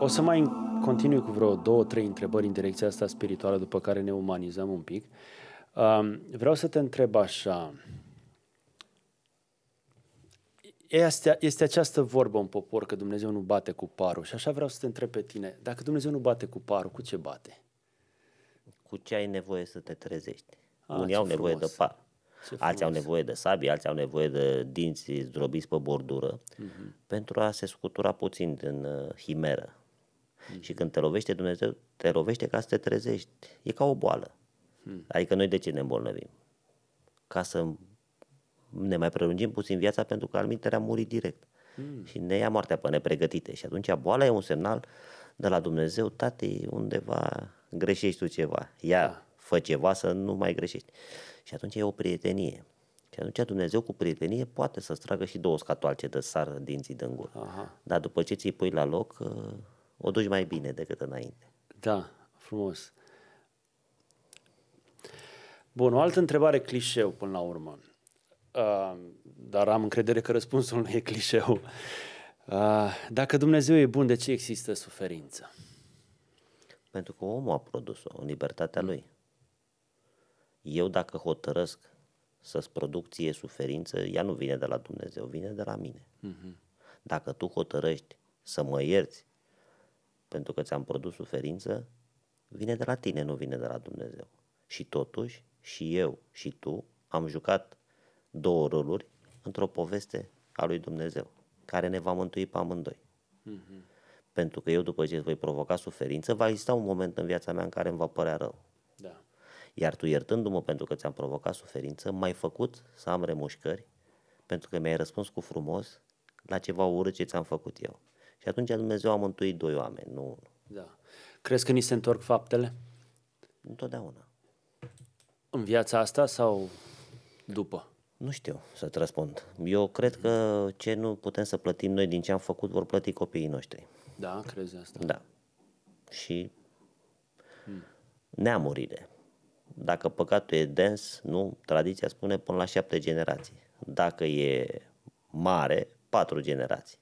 O să mai continui cu vreo două, trei întrebări în direcția asta spirituală, după care ne umanizăm un pic. Vreau să te întreb așa. Este, este această vorbă în popor că Dumnezeu nu bate cu parul și așa vreau să te întreb pe tine, dacă Dumnezeu nu bate cu parul, cu ce bate? Cu ce ai nevoie să te trezești? A, ah, Unii au nevoie frumos. de par, alții au nevoie de sabie, alții au nevoie de dinți zdrobiți pe bordură uh-huh. pentru a se scutura puțin din uh, himeră Hmm. Și când te lovește Dumnezeu, te lovește ca să te trezești. E ca o boală. Hmm. Adică noi de ce ne îmbolnăvim? Ca să ne mai prelungim puțin viața pentru că almintere a murit direct. Hmm. Și ne ia moartea pe nepregătite. Și atunci boala e un semnal de la Dumnezeu, tati, undeva greșești tu ceva. Ia, da. fă ceva să nu mai greșești. Și atunci e o prietenie. Și atunci Dumnezeu cu prietenie poate să-ți tragă și două scatoalce de sară zi din gură. Dar după ce ți-i pui la loc, ă, o duci mai bine decât înainte. Da, frumos. Bun, o altă întrebare clișeu până la urmă. Uh, dar am încredere că răspunsul nu e clișeu. Uh, dacă Dumnezeu e bun, de ce există suferință? Pentru că omul a produs-o în libertatea lui. Eu dacă hotărăsc să-ți produc ție suferință, ea nu vine de la Dumnezeu, vine de la mine. Uh-huh. Dacă tu hotărăști să mă ierți pentru că ți-am produs suferință, vine de la tine, nu vine de la Dumnezeu. Și totuși, și eu și tu am jucat două roluri într-o poveste a lui Dumnezeu, care ne va mântui pe amândoi. Mm-hmm. Pentru că eu, după ce voi provoca suferință, va exista un moment în viața mea în care îmi va părea rău. Da. Iar tu, iertându-mă pentru că ți-am provocat suferință, m-ai făcut să am remușcări, pentru că mi-ai răspuns cu frumos la ceva urât ce ți-am făcut eu. Și atunci Dumnezeu a mântuit doi oameni, nu unul. Da. Crezi că ni se întorc faptele? Întotdeauna. În viața asta sau după? Nu știu să-ți răspund. Eu cred că ce nu putem să plătim noi din ce am făcut vor plăti copiii noștri. Da, crezi asta? Da. Și hmm. neamurile. Dacă păcatul e dens, nu, tradiția spune până la șapte generații. Dacă e mare, patru generații.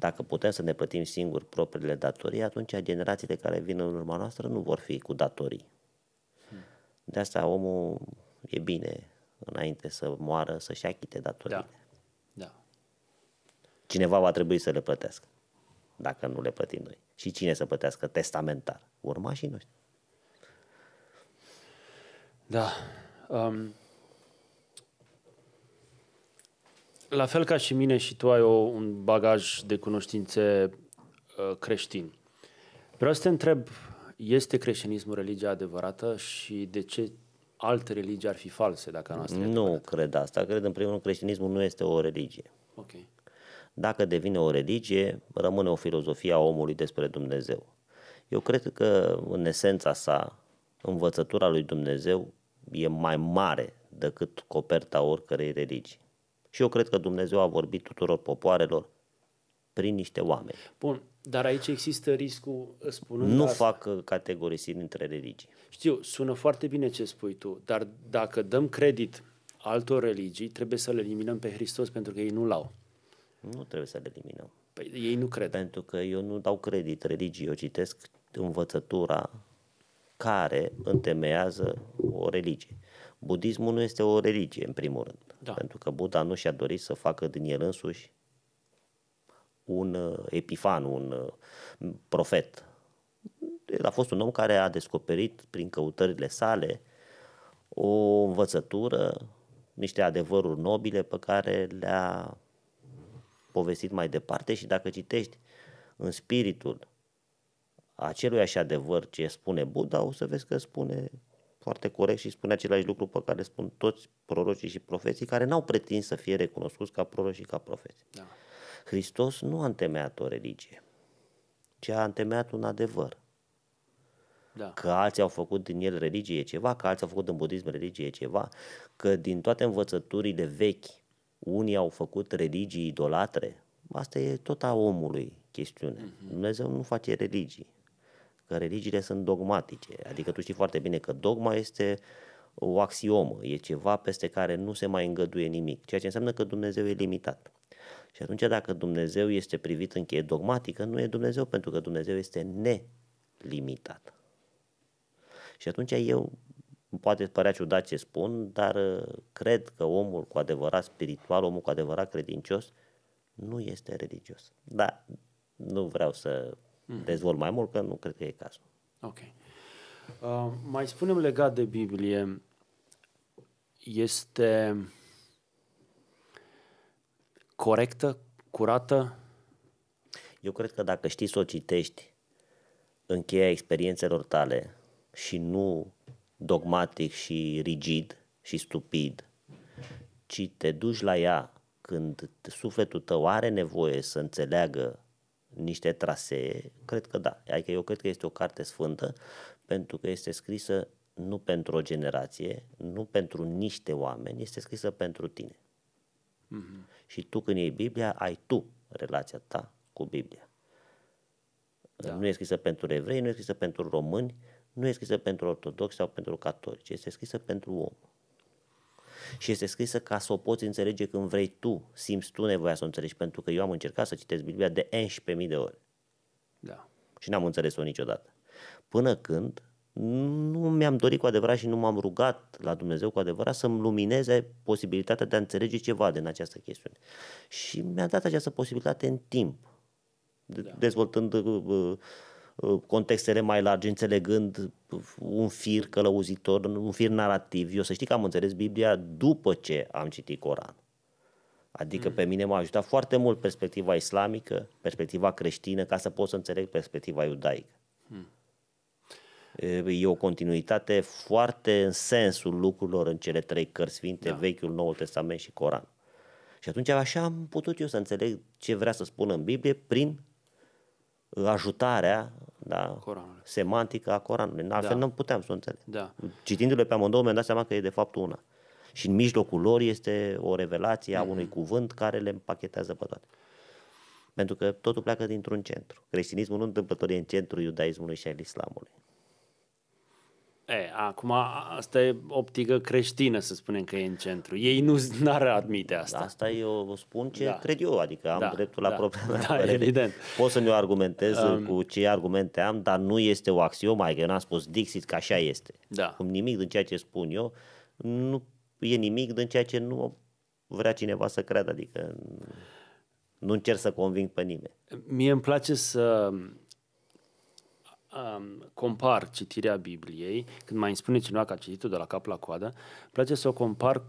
Dacă putem să ne plătim singuri propriile datorii, atunci generațiile care vin în urma noastră nu vor fi cu datorii. De asta omul e bine înainte să moară să-și achite datorii. Da. da. Cineva va trebui să le plătească, dacă nu le plătim noi. Și cine să plătească testamentar? Urmașii noștri. Da. Um, la fel ca și mine și tu ai o, un bagaj de cunoștințe uh, creștin. Vreau să te întreb, este creștinismul religia adevărată și de ce alte religii ar fi false dacă noastră Nu adevărată? cred asta. Cred în primul rând creștinismul nu este o religie. Ok. Dacă devine o religie, rămâne o filozofie a omului despre Dumnezeu. Eu cred că în esența sa, învățătura lui Dumnezeu e mai mare decât coperta oricărei religii. Și eu cred că Dumnezeu a vorbit tuturor popoarelor prin niște oameni. Bun, dar aici există riscul, ă, spunând Nu asta. fac ă, categorisiri între religii. Știu, sună foarte bine ce spui tu, dar dacă dăm credit altor religii, trebuie să le eliminăm pe Hristos pentru că ei nu l-au. Nu trebuie să le eliminăm. Păi ei nu cred. Pentru că eu nu dau credit religii, eu citesc învățătura care întemeiază o religie. Budismul nu este o religie, în primul rând. Da. Pentru că Buddha nu și-a dorit să facă din el însuși un uh, epifan, un uh, profet. El a fost un om care a descoperit prin căutările sale o învățătură, niște adevăruri nobile pe care le-a povestit mai departe și dacă citești în spiritul acelui așa adevăr ce spune Buddha, o să vezi că spune foarte corect și spune același lucru pe care spun toți prorocii și profeții care n-au pretins să fie recunoscuți ca proroci și ca profeți. Da. Hristos nu a întemeiat o religie, ci a întemeiat un adevăr. Da. Că alții au făcut din el religie ceva, că alții au făcut în budism religie ceva, că din toate învățăturile vechi unii au făcut religii idolatre. Asta e tot a omului chestiune. Mm-hmm. Dumnezeu nu face religii că religiile sunt dogmatice. Adică tu știi foarte bine că dogma este o axiomă, e ceva peste care nu se mai îngăduie nimic, ceea ce înseamnă că Dumnezeu e limitat. Și atunci dacă Dumnezeu este privit în cheie dogmatică, nu e Dumnezeu pentru că Dumnezeu este nelimitat. Și atunci eu, poate părea ciudat ce spun, dar uh, cred că omul cu adevărat spiritual, omul cu adevărat credincios, nu este religios. Da, nu vreau să mm mm-hmm. dezvolt mai mult, că nu cred că e cazul. Ok. Uh, mai spunem legat de Biblie, este corectă, curată? Eu cred că dacă știi să o citești în cheia experiențelor tale și nu dogmatic și rigid și stupid, ci te duci la ea când sufletul tău are nevoie să înțeleagă niște trasee, cred că da. Adică eu cred că este o carte sfântă pentru că este scrisă nu pentru o generație, nu pentru niște oameni, este scrisă pentru tine. Mm-hmm. Și tu când iei Biblia, ai tu relația ta cu Biblia. Da. Nu e scrisă pentru evrei, nu e scrisă pentru români, nu e scrisă pentru ortodoxi sau pentru catolici, este scrisă pentru om și este scrisă ca să o poți înțelege când vrei tu, simți tu nevoia să o înțelegi, pentru că eu am încercat să citesc Biblia de 11.000 de ori. Da. Și n-am înțeles-o niciodată. Până când nu mi-am dorit cu adevărat și nu m-am rugat la Dumnezeu cu adevărat să-mi lumineze posibilitatea de a înțelege ceva din această chestiune. Și mi-a dat această posibilitate în timp, da. dezvoltând uh, uh Uh, contextele mai largi, înțelegând un fir călăuzitor, un fir narrativ. Eu să știi că am înțeles Biblia după ce am citit Coran. Adică mm. pe mine m-a ajutat foarte mult perspectiva islamică, perspectiva creștină, ca să pot să înțeleg perspectiva iudaică. Mm. E o continuitate foarte în sensul lucrurilor în cele trei cărți sfinte, da. Vechiul, Noul Testament și Coran. Și atunci așa am putut eu să înțeleg ce vrea să spună în Biblie prin ajutarea da? Coranului. semantică a Coranului. Altfel da. nu puteam să o înțeleg. Da. Citindu-le pe amândouă mi-am dat seama că e de fapt una. Și în mijlocul lor este o revelație a mm-hmm. unui cuvânt care le împachetează pe toate. Pentru că totul pleacă dintr-un centru. Creștinismul nu întâmplător e în centru iudaismului și al islamului. E, acum asta e optică creștină să spunem că e în centru. Ei nu ar admite asta. Da, asta eu vă spun ce da. cred eu, adică am da. dreptul la da. propria da, da, evident. Pot să mi-o argumentez um, cu ce argumente am, dar nu este o axiomă, adică n-am spus Dixit că așa este. Da. Cum nimic din ceea ce spun eu, nu e nimic din ceea ce nu vrea cineva să creadă, adică nu încerc să conving pe nimeni. Mie îmi place să um, compar citirea Bibliei, când mai îmi spune cineva că a citit-o de la cap la coadă, îmi place să o compar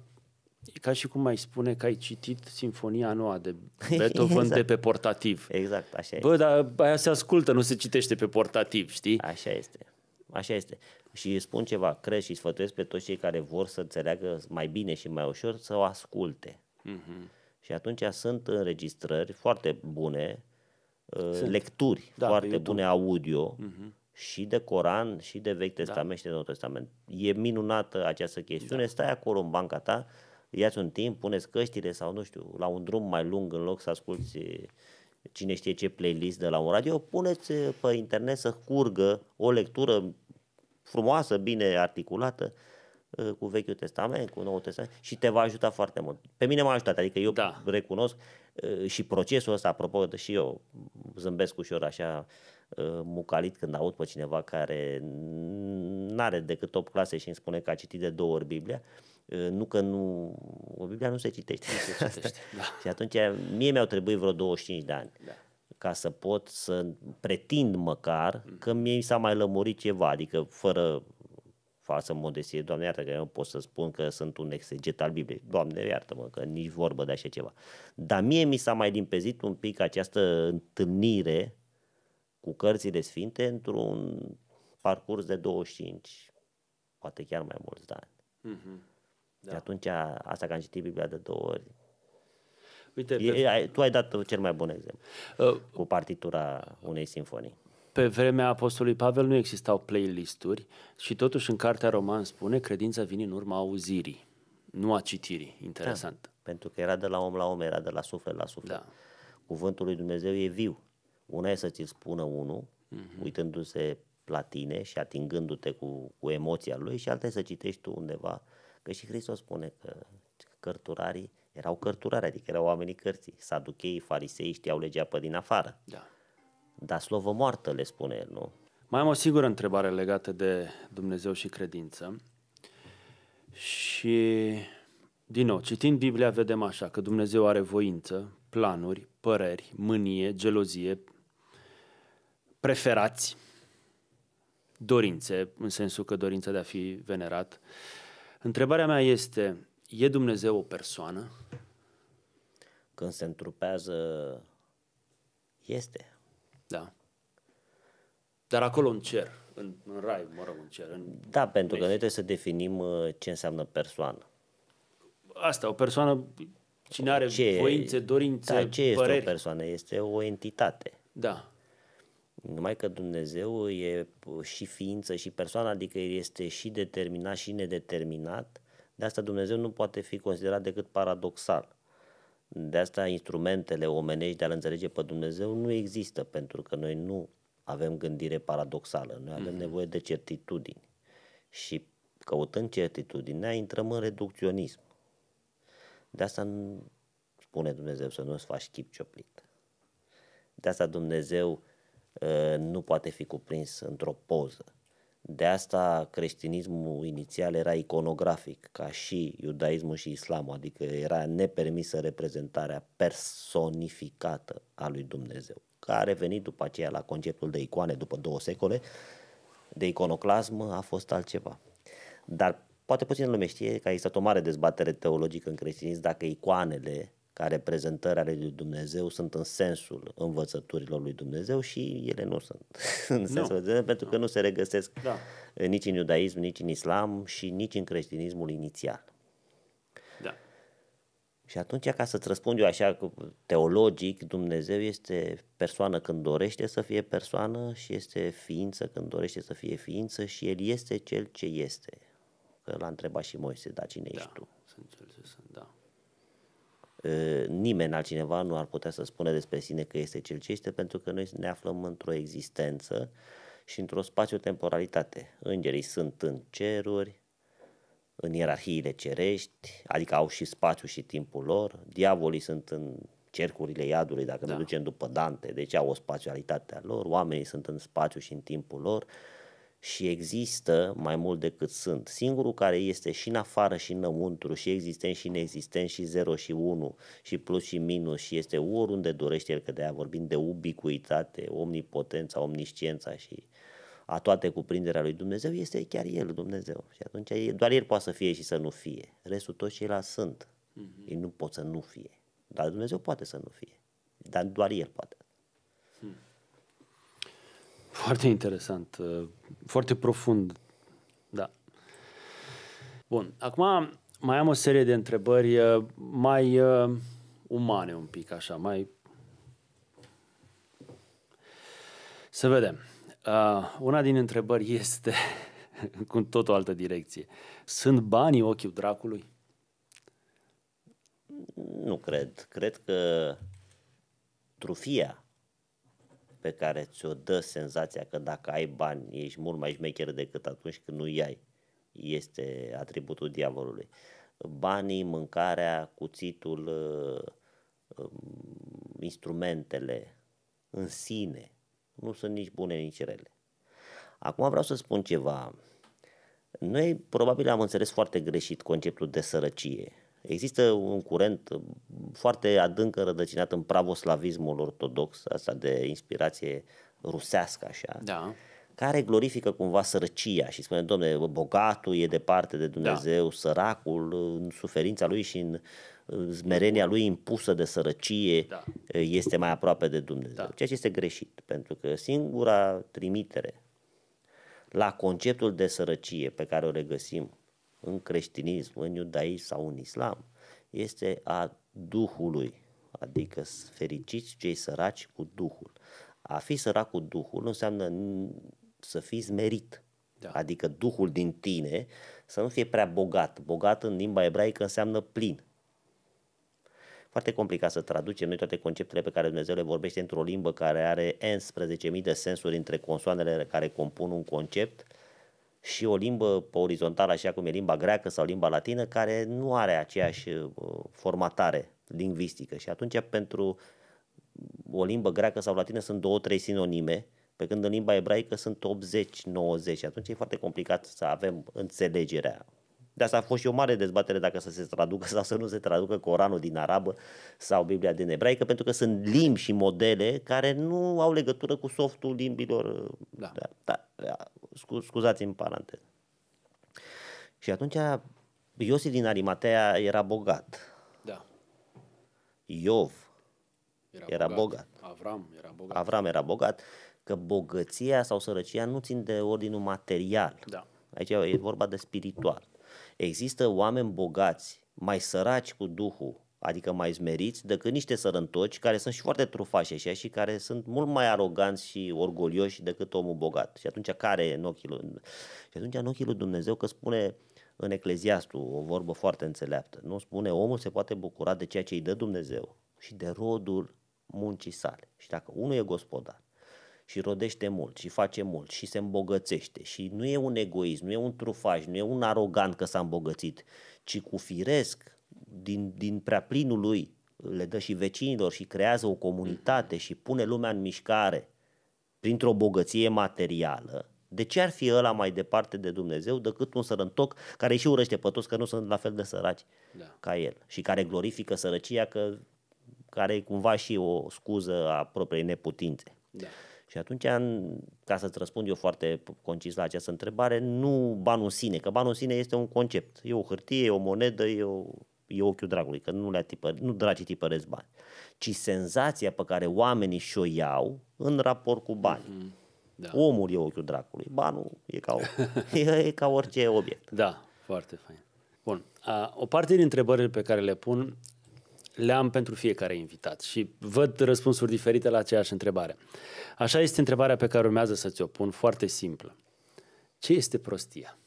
ca și cum mai spune că ai citit Sinfonia noua de Beethoven exact. de pe portativ. Exact, așa este. Bă, dar aia se ascultă, nu se citește pe portativ, știi? Așa este. Așa este. Și spun ceva, crezi și sfătuiesc pe toți cei care vor să înțeleagă mai bine și mai ușor să o asculte. Mm-hmm. Și atunci sunt înregistrări foarte bune Uh, Sunt. lecturi da, foarte bune audio uh-huh. și de Coran, și de Vechi da. Testament, da. și de Nou Testament. E minunată această chestiune. Da. Stai acolo în banca ta, iați un timp, puneți căștile sau nu știu, la un drum mai lung în loc să asculti cine știe ce playlist de la un radio, puneți uh, pe internet să curgă o lectură frumoasă, bine articulată, Eh, cu Vechiul Testament, cu Noul Testament și te va ajuta foarte mult. Pe mine m-a ajutat, adică eu da. recunosc eh, și procesul ăsta, apropo, și eu zâmbesc ușor așa eh, mucalit când aud pe cineva care n-are decât 8 clase și îmi spune că a citit de două ori Biblia, nu că nu, Biblia nu se citește. Nu se citește da. și atunci mie mi-au trebuit vreo 25 de ani. Da ca să pot să pretind măcar mm. că mi s-a mai lămurit ceva, adică fără falsă modestie, Doamne iartă că eu pot să spun că sunt un exeget al Bibliei, Doamne iartă-mă că nici vorbă de așa ceva. Dar mie mi s-a mai limpezit un pic această întâlnire cu cărțile sfinte într-un parcurs de 25, poate chiar mai mulți de ani. Mm-hmm. Da. Și atunci, asta că am citit Biblia de două ori, Uite, e, pe... ai, tu ai dat cel mai bun exemplu uh, cu partitura unei sinfonii. Pe vremea Apostolului Pavel nu existau playlisturi și totuși în cartea roman spune credința vine în urma auzirii, nu a citirii. Da, Interesant. Da, pentru că era de la om la om, era de la suflet la suflet. Da. Cuvântul lui Dumnezeu e viu. Una e să ți-l spună unul, uh-huh. uitându-se la tine și atingându-te cu, cu emoția lui și alta e să citești tu undeva. Că și Hristos spune că cărturarii erau cărturari, adică erau oamenii cărții. Saducheii, farisei știau legea pe din afară. Da dar slovă moartă le spune el, nu? Mai am o singură întrebare legată de Dumnezeu și credință. Și, din nou, citind Biblia vedem așa, că Dumnezeu are voință, planuri, păreri, mânie, gelozie, preferați, dorințe, în sensul că dorința de a fi venerat. Întrebarea mea este, e Dumnezeu o persoană? Când se întrupează, este. Da. Dar acolo în cer, în, în rai, mă rog, în cer. În da, pentru că noi trebuie să definim uh, ce înseamnă persoană. Asta, o persoană, cine are ce, voințe, dorințe, da, ce este o persoană? Este o entitate. Da. Numai că Dumnezeu e uh, și ființă și persoană, adică este și determinat și nedeterminat. De asta Dumnezeu nu poate fi considerat decât paradoxal. De asta instrumentele omenești de a înțelege pe Dumnezeu nu există, pentru că noi nu avem gândire paradoxală, noi avem mm-hmm. nevoie de certitudini. Și căutând certitudinea, intrăm în reducționism. De asta spune Dumnezeu să nu-ți faci chip cioplit. De asta Dumnezeu uh, nu poate fi cuprins într-o poză de asta creștinismul inițial era iconografic, ca și iudaismul și islamul, adică era nepermisă reprezentarea personificată a lui Dumnezeu, care a revenit după aceea la conceptul de icoane după două secole, de iconoclasm a fost altceva. Dar poate puțin lume știe că a existat o mare dezbatere teologică în creștinism dacă icoanele ca reprezentări ale lui Dumnezeu sunt în sensul învățăturilor lui Dumnezeu și ele nu sunt în sensul nu. Dumnezeu, pentru că nu se regăsesc da. Eh, nici în iudaism, nici în islam și nici în creștinismul inițial. Da. Și atunci, ca să-ți răspund eu așa teologic, Dumnezeu este persoană când dorește să fie persoană și este ființă când dorește să fie ființă și El este Cel ce este. Că l-a întrebat și Moise, da, cine da, ești tu? Să înțeles, da. Ă, nimeni altcineva nu ar putea să spună despre sine că este cel ce este, pentru că noi ne aflăm într-o existență și într-o spațiu-temporalitate. Îngerii sunt în ceruri, în ierarhiile cerești, adică au și spațiu și timpul lor, diavolii sunt în cercurile iadului, dacă da. ne ducem după Dante, deci au o spațialitate a lor, oamenii sunt în spațiu și în timpul lor, uh, și există mai mult decât sunt. Singurul care este și în afară și înăuntru și existent și inexistent și 0 și 1 și plus și minus și este oriunde dorește el, că de aia vorbim de ubicuitate, omnipotența, omnisciența și a toate cuprinderea lui Dumnezeu, este chiar El, Dumnezeu. Și atunci doar El poate să fie și să nu fie. Restul toți ceilalți sunt. Mm-hmm. Ei nu pot să nu fie. Dar Dumnezeu poate să nu fie. Dar doar El poate. Foarte interesant, uh, foarte profund, da. Bun, acum mai am o serie de întrebări uh, mai uh, umane un pic, așa, mai... Să vedem. Uh, una din întrebări este cu tot o altă direcție. Sunt banii ochiul dracului? Nu cred. Cred că trufia pe care ți-o dă senzația că dacă ai bani ești mult mai șmecher decât atunci când nu i-ai. Este atributul diavolului. Banii, mâncarea, cuțitul, ă, ă, instrumentele în sine nu sunt nici bune, nici rele. Acum vreau să spun ceva. Noi probabil am înțeles foarte greșit conceptul de sărăcie Există un curent foarte adânc rădăcinat în pravoslavismul ortodox, asta de inspirație rusească așa, da. care glorifică cumva sărăcia și spune, domne, bogatul e departe de Dumnezeu, da. săracul, în suferința lui și în zmerenia lui impusă de sărăcie da. este mai aproape de Dumnezeu. Da. Ceea ce este greșit, pentru că singura trimitere la conceptul de sărăcie pe care o regăsim în creștinism, în iudaism sau în islam, este a Duhului, adică fericiți cei săraci cu Duhul. A fi sărac cu Duhul înseamnă să fii smerit, da. adică Duhul din tine să nu fie prea bogat. Bogat în limba ebraică înseamnă plin. Foarte complicat să traducem noi toate conceptele pe care Dumnezeu le vorbește într-o limbă care are 11.000 de sensuri între consoanele care compun un concept și o limbă pe orizontală, așa cum e limba greacă sau limba latină, care nu are aceeași uh, formatare lingvistică. Și atunci, pentru o limbă greacă sau latină sunt două, trei sinonime, pe când în limba ebraică sunt 80-90 atunci e foarte complicat să avem înțelegerea. De asta a fost și o mare dezbatere dacă să se traducă sau să nu se traducă Coranul din arabă sau Biblia din ebraică, pentru că sunt limbi și modele care nu au legătură cu softul limbilor. Uh, da. Da, da, da scu, scuzați în paranteză. Și atunci Iosif din Arimatea era bogat. Da. Iov era, era bogat. bogat. Avram era bogat. Avram era bogat. Că bogăția sau sărăcia nu țin de ordinul material. Da. Aici e vorba de spiritual. Există oameni bogați, mai săraci cu Duhul, adică mai smeriți, decât niște sărăntoci care sunt și foarte trufași așa și care sunt mult mai aroganți și orgolioși decât omul bogat. Și atunci care e în ochii lui? Și atunci în ochii lui Dumnezeu că spune în Ecleziastul o vorbă foarte înțeleaptă. Nu spune omul se poate bucura de ceea ce îi dă Dumnezeu și de rodul muncii sale. Și dacă unul e gospodar și rodește mult și face mult și se îmbogățește și nu e un egoism, nu e un trufaj, nu e un arogant că s-a îmbogățit, ci cu firesc din, din prea plinul lui le dă și vecinilor și creează o comunitate și pune lumea în mișcare printr-o bogăție materială, de ce ar fi ăla mai departe de Dumnezeu decât un sărăntoc care și urăște pe toți că nu sunt la fel de săraci da. ca el și care glorifică sărăcia că, care e cumva și o scuză a propriei neputințe. Da. Și atunci, ca să-ți răspund eu foarte concis la această întrebare, nu banul în sine, că banul în sine este un concept. E o hârtie, e o monedă, e o e ochiul dragului, că nu, le tipăre, nu dragii tipăresc bani, ci senzația pe care oamenii și-o iau în raport cu bani. Mm-hmm. Da. Omul e ochiul dracului, banul e ca, e, e ca orice obiect. Da, foarte fain. Bun, A, o parte din întrebările pe care le pun le-am pentru fiecare invitat și văd răspunsuri diferite la aceeași întrebare. Așa este întrebarea pe care urmează să ți-o pun, foarte simplă. Ce este prostia?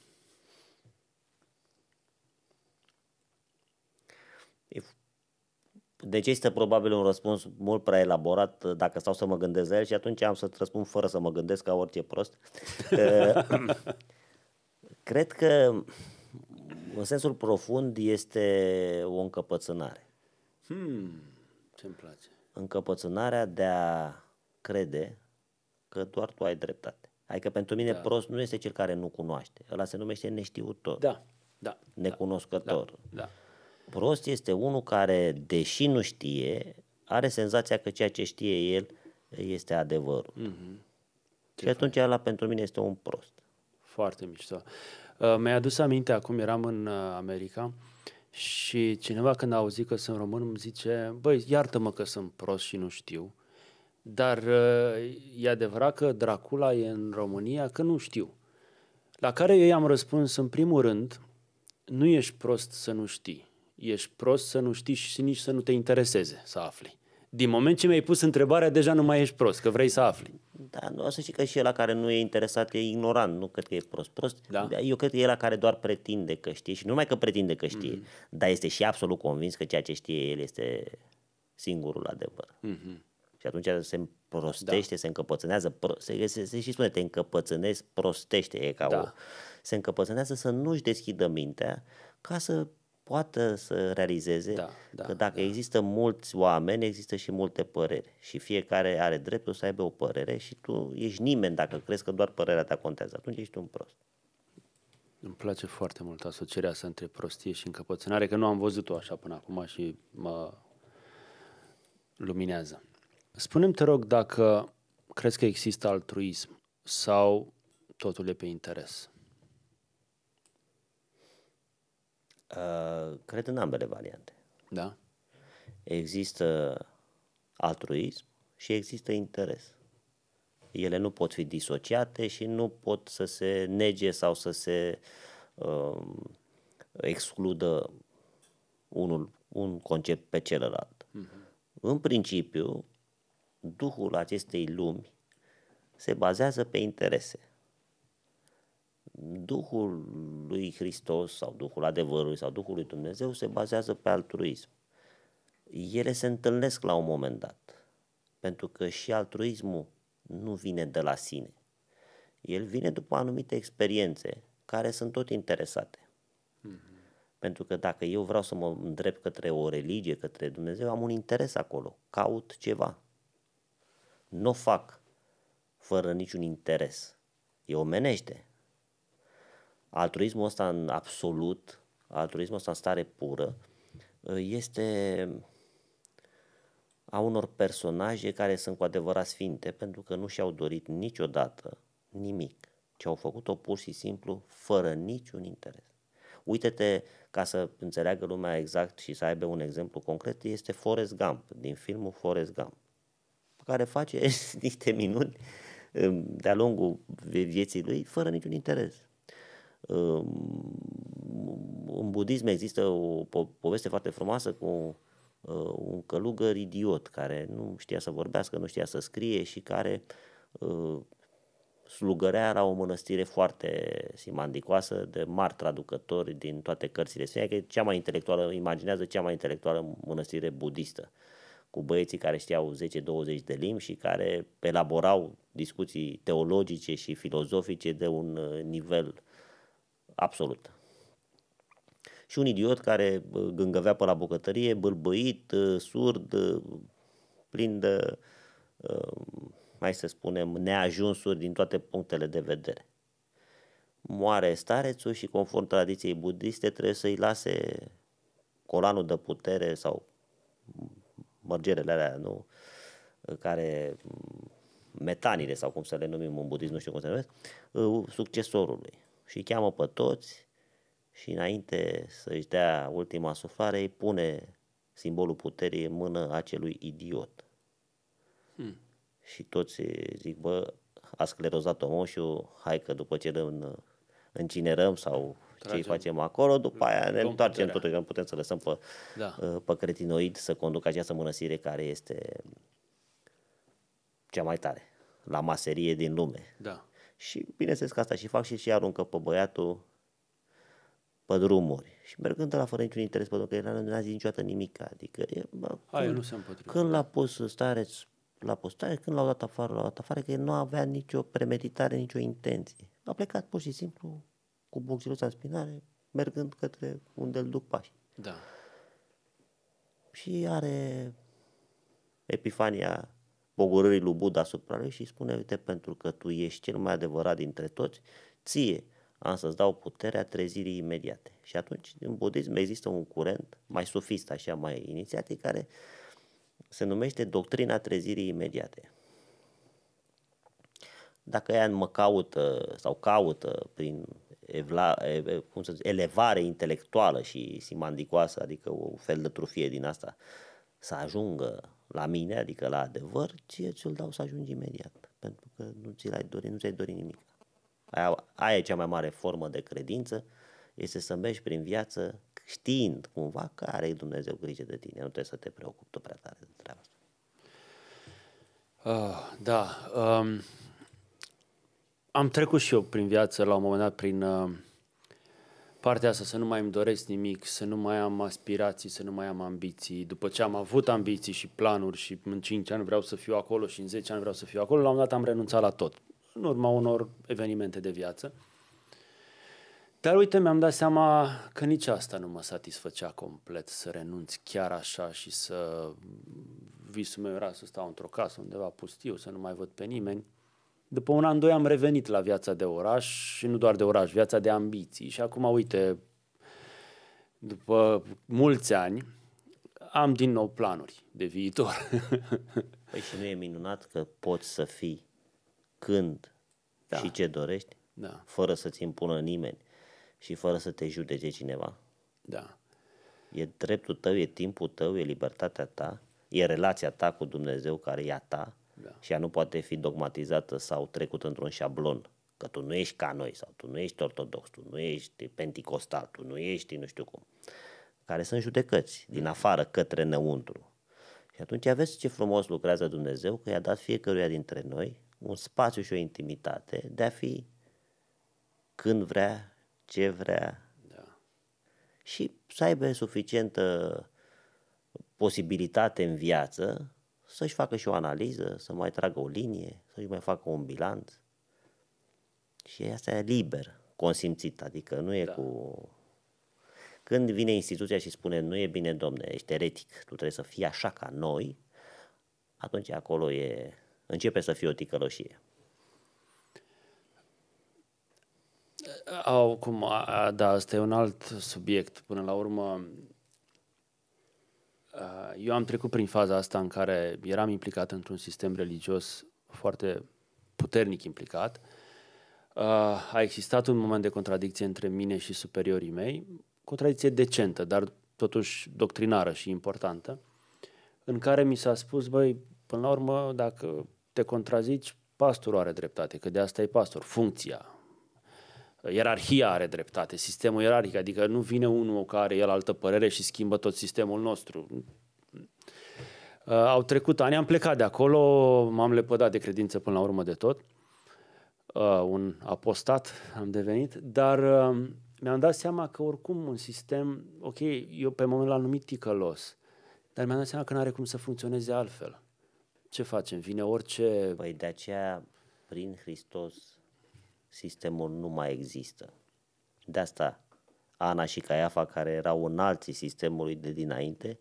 Deci este probabil un răspuns mult prea elaborat uh, dacă stau să mă gândesc la el și atunci am să-ți răspund fără să mă gândesc ca orice prost. Uh, cred că în sensul profund este o încăpățânare. Hmm, ce îmi place. Încăpățânarea de a crede că doar tu ai dreptate. Adică pentru mine da. prost nu este cel care nu cunoaște. Ăla se numește neștiutor. Da, da. da. Necunoscător. Da, da. Prost este unul care, deși nu știe, are senzația că ceea ce știe el este adevărul. Mm-hmm. Ce și atunci ala pentru mine este un prost. Foarte mișto. Uh, mi-a adus aminte acum, eram în uh, America și cineva când a auzit că sunt român îmi zice, băi, iartă-mă că sunt prost și nu știu, dar uh, e adevărat că Dracula e în România, că nu știu. La care eu i-am răspuns, în primul rând, nu ești prost să nu știi ești prost să nu știi și nici să nu te intereseze să afli. Din moment ce mi-ai pus întrebarea, deja nu mai ești prost, că vrei să afli. Da, nu, să știi că și el care nu e interesat e ignorant, nu cred că e prost. prost da. da eu cred că e la care doar pretinde că știe și nu numai că pretinde că știe, mm-hmm. dar este și absolut convins că ceea ce știe el este singurul adevăr. Mm-hmm. Și atunci se prostește, da. se încăpățânează, pro, se, se, se și spune, te încăpățânezi, prostește, e ca da. o... Se încăpățânează să nu-și deschidă mintea ca să poată să realizeze da, da, că dacă da. există mulți oameni, există și multe păreri și fiecare are dreptul să aibă o părere și tu ești nimeni dacă crezi că doar părerea ta contează, atunci ești un prost. Îmi place foarte mult asocierea asta între prostie și încăpățânare, că nu am văzut-o așa până acum și mă luminează. spune te rog, dacă crezi că există altruism sau totul e pe interes? Uh, cred în ambele variante. Da. Există altruism și există interes. Ele nu pot fi disociate și nu pot să se nege sau să se uh, excludă unul, un concept pe celălalt. Uh-huh. În principiu, duhul acestei lumi se bazează pe interese. Duhul lui Hristos sau Duhul adevărului sau Duhul lui Dumnezeu se bazează pe altruism. Ele se întâlnesc la un moment dat, pentru că și altruismul nu vine de la sine. El vine după anumite experiențe care sunt tot interesate. Mhm. Pentru că dacă eu vreau să mă îndrept către o religie, către Dumnezeu, am un interes acolo, caut ceva. Nu o fac fără niciun interes. E omenește altruismul ăsta în absolut, altruismul ăsta în stare pură, este a unor personaje care sunt cu adevărat sfinte pentru că nu și-au dorit niciodată nimic, ci au făcut-o pur și simplu fără niciun interes. Uite-te, ca să înțeleagă lumea exact și să aibă un exemplu concret, este Forrest Gump, din filmul Forrest Gump, care face niște minuni um, de-a lungul vieții lui fără niciun interes. În budism există o po- poveste foarte frumoasă cu uh, un călugăr idiot care nu știa să vorbească, nu știa să scrie și care uh, slugărea la o mănăstire foarte simandicoasă de mari traducători din toate cărțile sfinte, că cea mai intelectuală, imaginează cea mai intelectuală mănăstire budistă, cu băieții care știau 10-20 de limbi și care elaborau discuții teologice și filozofice de un uh, nivel uh, absolut Și un idiot care gângăvea pe la bucătărie, bâlbăit, ă, surd, ă, plin de, mai ă, să spunem, neajunsuri din toate punctele de vedere. Moare starețul și conform tradiției budiste trebuie să-i lase colanul de putere sau mărgerele alea, nu? Care metanile sau cum să le numim în budism, nu știu cum se numesc, succesorului și cheamă pe toți și înainte să-și dea ultima suflare îi pune simbolul puterii în mână acelui idiot. Hmm. Și toți zic, bă, a sclerozat omoșul, hai că după ce în, încinerăm sau ce facem acolo, după aia ne întoarcem totul, că nu putem să lăsăm pe, da. Ă, pe cretinoid să conducă această mănăsire care este cea mai tare, la maserie din lume. Da. Și bineînțeles că asta și fac și și aruncă pe băiatul pe drumuri. Și mergând la fără niciun interes, pentru că el nu a zis niciodată nimic. Adică, e, bă, Hai, când, nu se când l-a pus în stare, la postare, când l-au dat afară, l-au dat afară, că el nu avea nicio premeditare, nicio intenție. A plecat pur și simplu cu boxiluța în spinare, mergând către unde îl duc pașii. Da. Și are epifania pogorârii lui Buddha asupra lui și spune, uite, pentru că tu ești cel mai adevărat dintre toți, ție am să-ți dau puterea trezirii imediate. Și atunci, în budism există un curent mai sofist, așa, mai inițiatic, care se numește doctrina trezirii imediate. Dacă ea mă caută sau caută prin evla, cum să zic, elevare intelectuală și simandicoasă, adică o fel de trufie din asta, să ajungă la mine, adică la adevăr, ție ți-l dau să ajungi imediat, pentru că nu ți l-ai dorit, nu ți-ai dorit nimic. Aia, aia e cea mai mare formă de credință, este să mergi prin viață știind cumva că are Dumnezeu grijă de tine, nu trebuie să te preocupi tu prea tare de treaba asta. Uh, da, um, am trecut și eu prin viață la un moment dat prin... Uh partea asta, să nu mai îmi doresc nimic, să nu mai am aspirații, să nu mai am ambiții. După ce am avut ambiții și planuri și în 5 ani vreau să fiu acolo și în 10 ani vreau să fiu acolo, la un dat am renunțat la tot, în urma unor evenimente de viață. Dar uite, mi-am dat seama că nici asta nu mă satisfăcea complet, să renunț chiar așa și să visul meu era să stau într-o casă undeva pustiu, să nu mai văd pe nimeni. După un an, doi am revenit la viața de oraș și nu doar de oraș, viața de ambiții. Și acum, uite, după mulți ani, am din nou planuri de viitor. Păi și nu e minunat că poți să fii când da. și ce dorești, da. fără să-ți impună nimeni și fără să te judece cineva. Da. E dreptul tău, e timpul tău, e libertatea ta, e relația ta cu Dumnezeu care e a ta da. Și ea nu poate fi dogmatizată sau trecută într-un șablon. Că tu nu ești ca noi sau tu nu ești ortodox, tu nu ești penticostal, tu nu ești nu știu cum. Care sunt judecăți din afară către înăuntru. Și atunci aveți ce frumos lucrează Dumnezeu că i-a dat fiecăruia dintre noi un spațiu și o intimitate de a fi când vrea, ce vrea da. și să aibă suficientă posibilitate în viață să-și facă și o analiză, să mai tragă o linie, să-și mai facă un bilanț. Și asta e liber, consimțit, adică nu e da. cu... Când vine instituția și spune nu e bine, domne, ești eretic, tu trebuie să fii așa ca noi, atunci acolo e, începe să fie o ticăloșie. Au, cum, a, da, asta e un alt subiect. Până la urmă, eu am trecut prin faza asta în care eram implicat într-un sistem religios foarte puternic implicat. A existat un moment de contradicție între mine și superiorii mei, contradicție decentă, dar totuși doctrinară și importantă, în care mi s-a spus, băi, până la urmă, dacă te contrazici, pastorul are dreptate, că de asta e pastor, funcția, ierarhia are dreptate, sistemul ierarhic, adică nu vine unul care el altă părere și schimbă tot sistemul nostru. Uh, au trecut ani, am plecat de acolo, m-am lepădat de credință până la urmă de tot. Uh, un apostat am devenit, dar uh, mi-am dat seama că oricum un sistem, ok, eu pe moment l-am numit ticălos, dar mi-am dat seama că nu are cum să funcționeze altfel. Ce facem? Vine orice... Păi de aceea, prin Hristos, sistemul nu mai există. De asta Ana și Caiafa, care erau în alții sistemului de dinainte,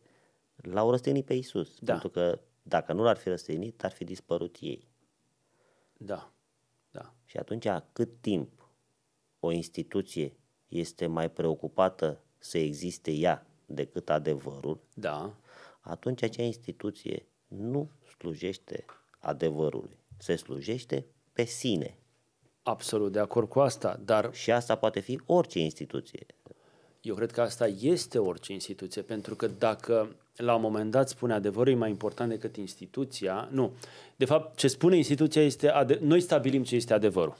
l-au răstignit pe Isus. Da. Pentru că dacă nu l-ar fi răstignit, ar fi dispărut ei. Da. da. Și atunci, cât timp o instituție este mai preocupată să existe ea decât adevărul, da. atunci acea instituție nu slujește adevărului. Se slujește pe sine. Absolut, de acord cu asta, dar... Și asta poate fi orice instituție. Eu cred că asta este orice instituție, pentru că dacă la un moment dat spune adevărul e mai important decât instituția, nu. De fapt, ce spune instituția este, ade- noi stabilim ce este adevărul.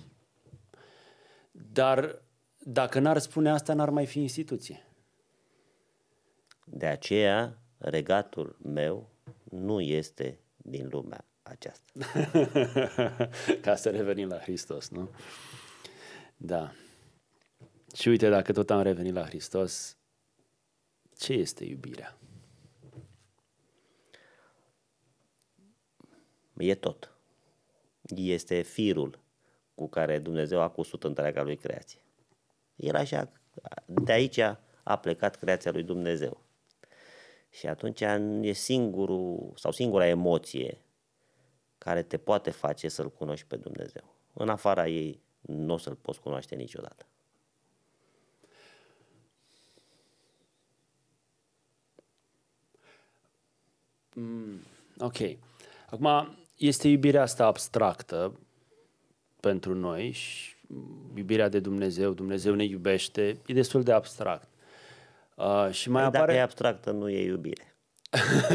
Dar dacă n-ar spune asta, n-ar mai fi instituție. De aceea, regatul meu nu este din lumea aceasta. Ca să revenim la Hristos, nu? Da. Și uite, dacă tot am revenit la Hristos, ce este iubirea? E tot. Este firul cu care Dumnezeu a cusut întreaga lui creație. El așa, de aici a plecat creația lui Dumnezeu. Și atunci e singurul sau singura emoție care te poate face să-L cunoști pe Dumnezeu. În afara ei nu o să-L poți cunoaște niciodată. Mm, ok. Acum, este iubirea asta abstractă pentru noi și iubirea de Dumnezeu, Dumnezeu ne iubește, e destul de abstract. Uh, și mai păi apare... e abstractă, nu e iubire.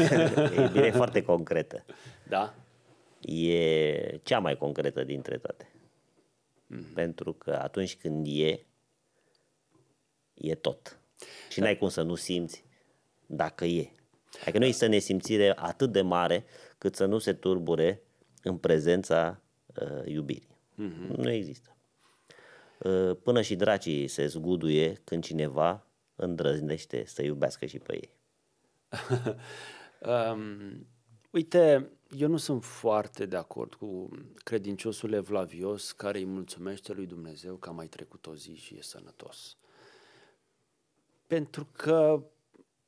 e iubire foarte concretă. Da? e cea mai concretă dintre toate. Mm-hmm. Pentru că atunci când e, e tot. Și da. n-ai cum să nu simți dacă e. Adică nu da. există nesimțire atât de mare cât să nu se turbure în prezența uh, iubirii. Mm-hmm. Nu există. Uh, până și dracii se zguduie când cineva îndrăznește să iubească și pe ei. um... Uite, eu nu sunt foarte de acord cu credinciosul evlavios care îi mulțumește lui Dumnezeu că a mai trecut o zi și e sănătos. Pentru că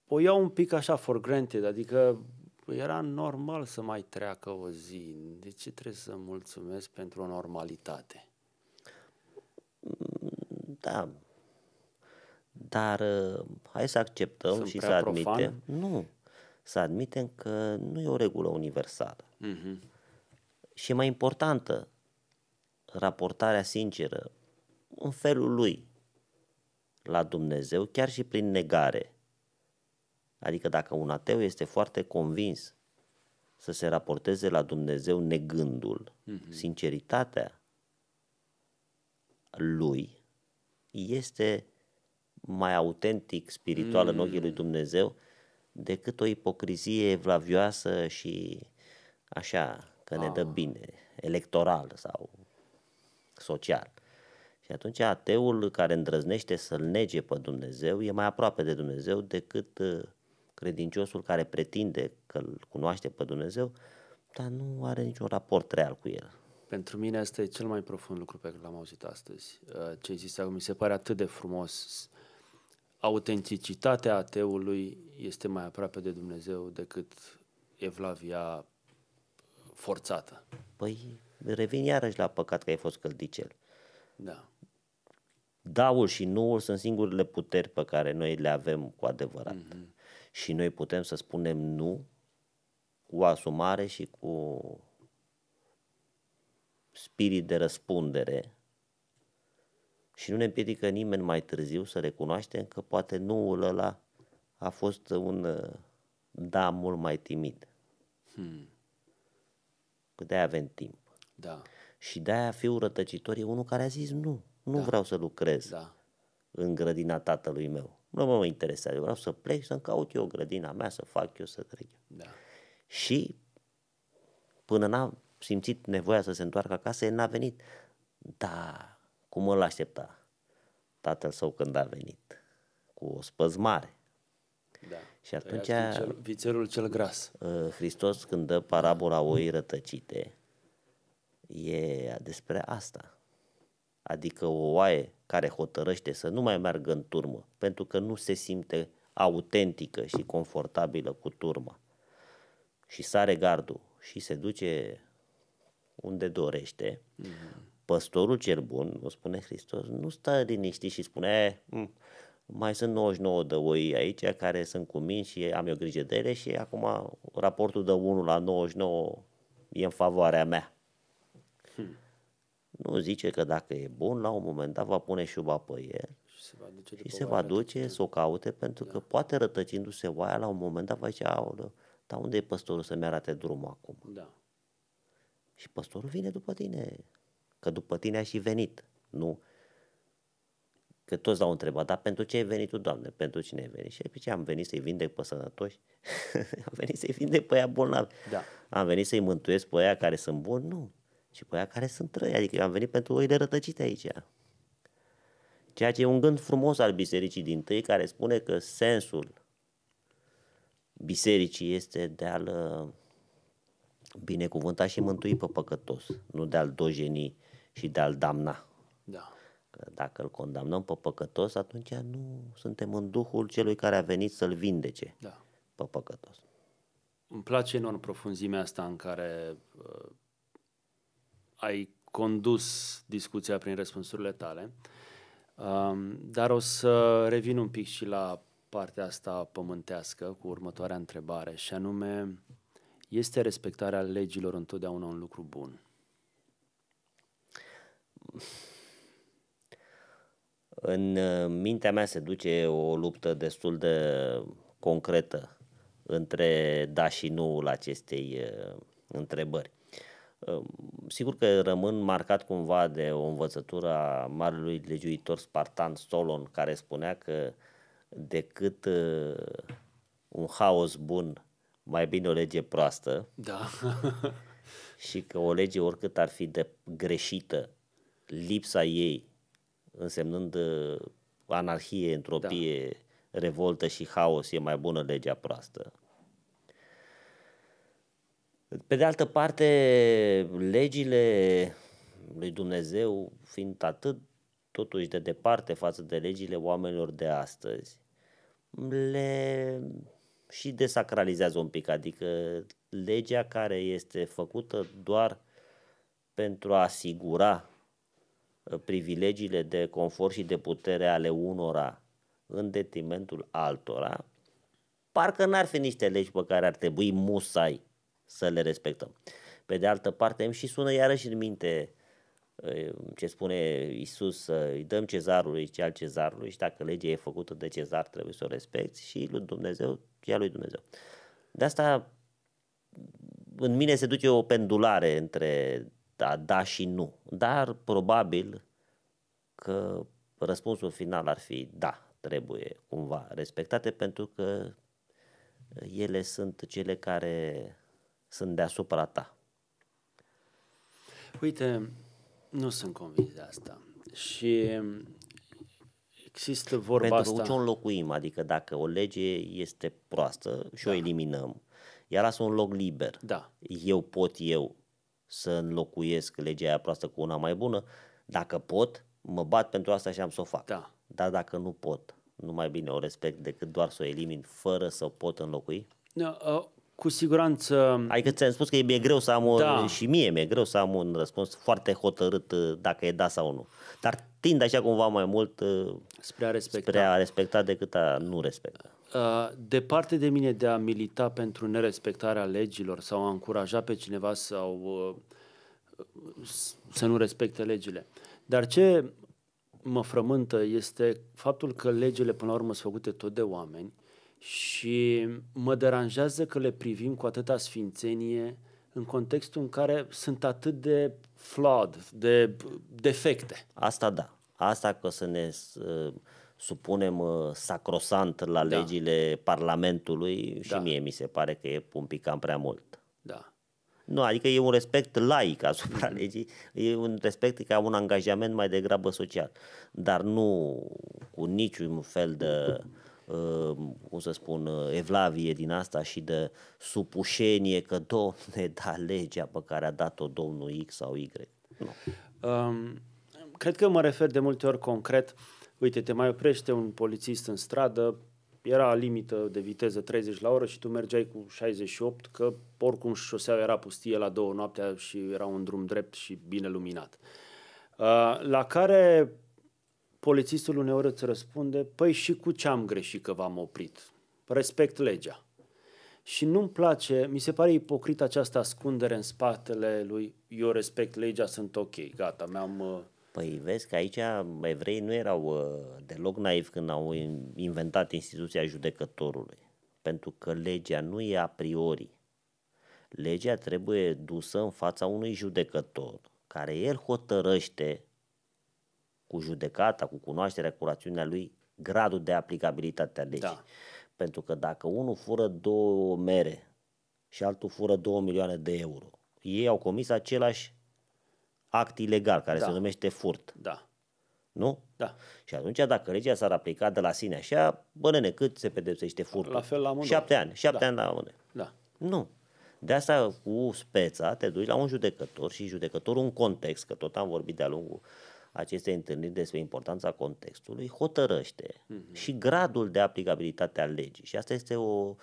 o iau un pic așa for granted, adică era normal să mai treacă o zi. De ce trebuie să mulțumesc pentru o normalitate? Da. Dar uh, hai să acceptăm Sunt și să admitem. Nu să admitem că nu e o regulă universală. Mm-hmm. Și mai importantă, raportarea sinceră, în felul lui, la Dumnezeu, chiar și prin negare. Adică dacă un ateu este foarte convins să se raporteze la Dumnezeu negându-l, mm-hmm. sinceritatea lui este mai autentic, spiritual mm-hmm. în ochii lui mm. Dumnezeu decât o ipocrizie evlavioasă și așa, că ne ah. dă bine, electoral sau social. Și atunci ateul care îndrăznește să-L nege pe Dumnezeu e mai aproape de Dumnezeu decât uh, credinciosul care pretinde că l cunoaște pe Dumnezeu, dar nu are niciun raport real cu el. Pentru mine asta e cel mai profund lucru pe care l-am auzit astăzi. Uh, ce ai zis acum mi se pare atât de frumos autenticitatea ateului este mai aproape de Dumnezeu decât evlavia forțată. Păi, revin iarăși la păcat că ai fost căldicel. Da. Daul și nuul sunt singurele puteri pe care noi le avem cu adevărat. Mm-hmm. Și noi putem să spunem nu cu asumare și cu spirit de răspundere și nu ne împiedică nimeni mai târziu să recunoaștem că poate nuul ăla a fost un uh, da mult mai timid. Hmm. Că de-aia avem timp. Da. Și de-aia fiul rătăcitor e unul care a zis nu, nu da. vreau să lucrez da. în grădina tatălui meu. Nu mă, mă interesează, eu vreau să plec să-mi caut eu grădina mea, să fac eu, să trec Da. Și până n-a simțit nevoia să se întoarcă acasă, el n-a venit. Dar cum îl aștepta tatăl său când a venit, cu o mare. Da. Și atunci... Cel, vițelul cel gras. Ă, Hristos când dă parabola oi rătăcite, e despre asta. Adică o oaie care hotărăște să nu mai meargă în turmă, pentru că nu se simte autentică și confortabilă cu turma. Și sare gardul și se duce unde dorește. Mm-hmm păstorul cel bun, o spune Hristos, nu stă liniștit și spune, eh, mm, mai sunt 99 de oi aici care sunt cu mine și am eu grijă de ele și acum raportul de 1 la 99 e în favoarea mea. Hmm. Nu zice că dacă e bun, la un moment dat va pune șuba pe el și se va duce, și se va duce să o caute pentru da. că poate rătăcindu-se oaia, la un moment dat va zice, aolă, dar unde e păstorul să-mi arate drumul acum? Da. Și păstorul vine după tine că după tine a și venit, nu? Că toți l-au întrebat, dar pentru ce ai venit tu, Doamne? Pentru cine ai venit? Și ce am venit să-i vindec pe sănătoși, am venit să-i vindec pe aia bolnavi, da. am venit să-i mântuiesc pe aia care sunt buni, nu, Și pe aia care sunt răi, adică eu am venit pentru oile rătăcite aici. Ceea ce e un gând frumos al bisericii din tâi care spune că sensul bisericii este de a-l uh, binecuvânta și mântui pe păcătos, nu de a-l dojeni și de a-l damna. Da. Că dacă îl condamnăm pe păcătos, atunci nu suntem în duhul celui care a venit să-l vindece da. pe păcătos. Îmi place enorm profunzimea asta în care uh, ai condus discuția prin răspunsurile tale, uh, dar o să revin un pic și la partea asta pământească cu următoarea întrebare și anume, este respectarea legilor întotdeauna un lucru bun? în uh, mintea mea se duce o luptă destul de concretă între da și nu la acestei uh, întrebări. Um, sigur că rămân marcat cumva de o învățătură a marelui legiuitor spartan Solon, care spunea că decât uh, un haos bun, mai bine o lege proastă. Da. și că o lege, oricât ar fi de greșită, lipsa ei, însemnând uh, anarhie, entropie, da. revoltă și haos, e mai bună legea proastă. Pe de altă parte, legile lui Dumnezeu fiind atât totuși de departe față de legile oamenilor de astăzi, le și desacralizează un pic, adică legea care este făcută doar pentru a asigura Uh, privilegiile de confort și de putere ale unora în detrimentul altora, parcă n-ar fi niște legi pe care ar trebui musai să le respectăm. Pe de altă parte, îmi și sună iarăși în minte uh, ce spune Isus, să îi dăm cezarului ce al cezarului și dacă legea e făcută de cezar trebuie să o respecti și lui Dumnezeu, cea lui Dumnezeu. De asta în mine se duce o pendulare între da da și nu, dar probabil că răspunsul final ar fi da, trebuie cumva respectate pentru că ele sunt cele care sunt deasupra ta. Uite, nu sunt convins de asta. Și există vorba Pentru asta. Pentru ce înlocuim? Adică dacă o lege este proastă și da. o eliminăm, ea lasă un loc liber. Da. Eu pot eu să înlocuiesc legea aia proastă cu una mai bună. Dacă pot, mă bat pentru asta și am să o fac. Da. Dar dacă nu pot, nu mai bine o respect decât doar să o elimin fără să o pot înlocui? Da, uh, cu siguranță... Adică ți-am spus că e, greu să am, da. și mie mi-e greu să am un răspuns foarte hotărât uh, dacă e da sau nu. Dar tind așa cumva mai mult uh, spre a respecta, spre a respecta decât a nu respecta. Uh, departe de mine de a milita pentru nerespectarea legilor sau a încuraja pe cineva sau uh, să nu respecte legile. Dar ce mă frământă este faptul că legile până la urmă sunt făcute tot de oameni și mă deranjează că le privim cu atâta sfințenie în contextul în care sunt atât de flawed, de defecte. Asta da. Asta că o să ne uh, supunem uh, sacrosant la da. legile Parlamentului da. și mie mi se pare că e un pic cam prea mult. Da. Nu, adică e un respect laic asupra mm. legii, e un respect ca un angajament mai degrabă social, dar nu cu niciun fel de, uh, cum să spun, uh, evlavie din asta și de supușenie că, domne, da legea pe care a dat-o domnul X sau Y. Nu. Um, cred că mă refer de multe ori concret uh, uite, te mai oprește un polițist în stradă, era limită de viteză 30 la oră și tu mergeai cu 68, că oricum șoseaua era pustie la două noaptea și era un drum drept și bine luminat. Uh, la care polițistul uneori îți răspunde, păi și cu ce am greșit că v-am oprit? Respect legea. Și nu-mi place, mi se pare ipocrit această ascundere în spatele lui, eu respect legea, sunt ok, gata, mi-am... Uh, Păi vezi că aici evrei nu erau uh, deloc naivi când au inventat instituția judecătorului, pentru că legea nu e a priori. Legea trebuie dusă în fața unui judecător, care el hotărăște cu judecata, cu cunoașterea, cu rațiunea lui, gradul de aplicabilitate a legii. Da. Pentru că dacă unul fură două mere și altul fură două milioane de euro, ei au comis același act ilegal, care da. se numește furt. Da. Nu? Da. Și atunci, dacă legea s-ar aplica de la sine așa, bănene, cât se pedepsește furtul? La fel la amândouă. Șapte ani. Șapte da. ani la amândouă. Da. Nu. De asta cu speța te duci la un judecător și judecătorul în context, că tot am vorbit de-a lungul acestei întâlniri despre importanța contextului, hotărăște mm-hmm. și gradul de aplicabilitate a legii. Și asta este o mm,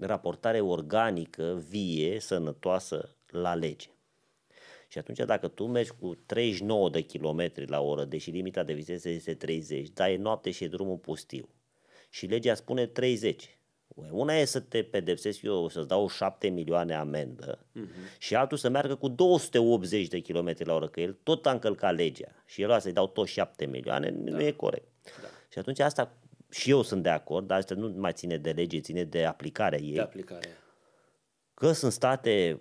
raportare organică, vie, sănătoasă la lege. Și atunci dacă tu mergi cu 39 de km la oră, deși limita de viteză este 30, dar e noapte și e drumul pustiu și legea spune 30, una e să te pedepsesc eu, să-ți dau 7 milioane amendă uh-huh. și altul să meargă cu 280 de km la oră, că el tot a încălcat legea și el să-i dau tot 7 milioane, da. nu e corect. Da. Și atunci asta, și eu sunt de acord, dar asta nu mai ține de lege, ține de aplicarea ei. De aplicare. Că sunt state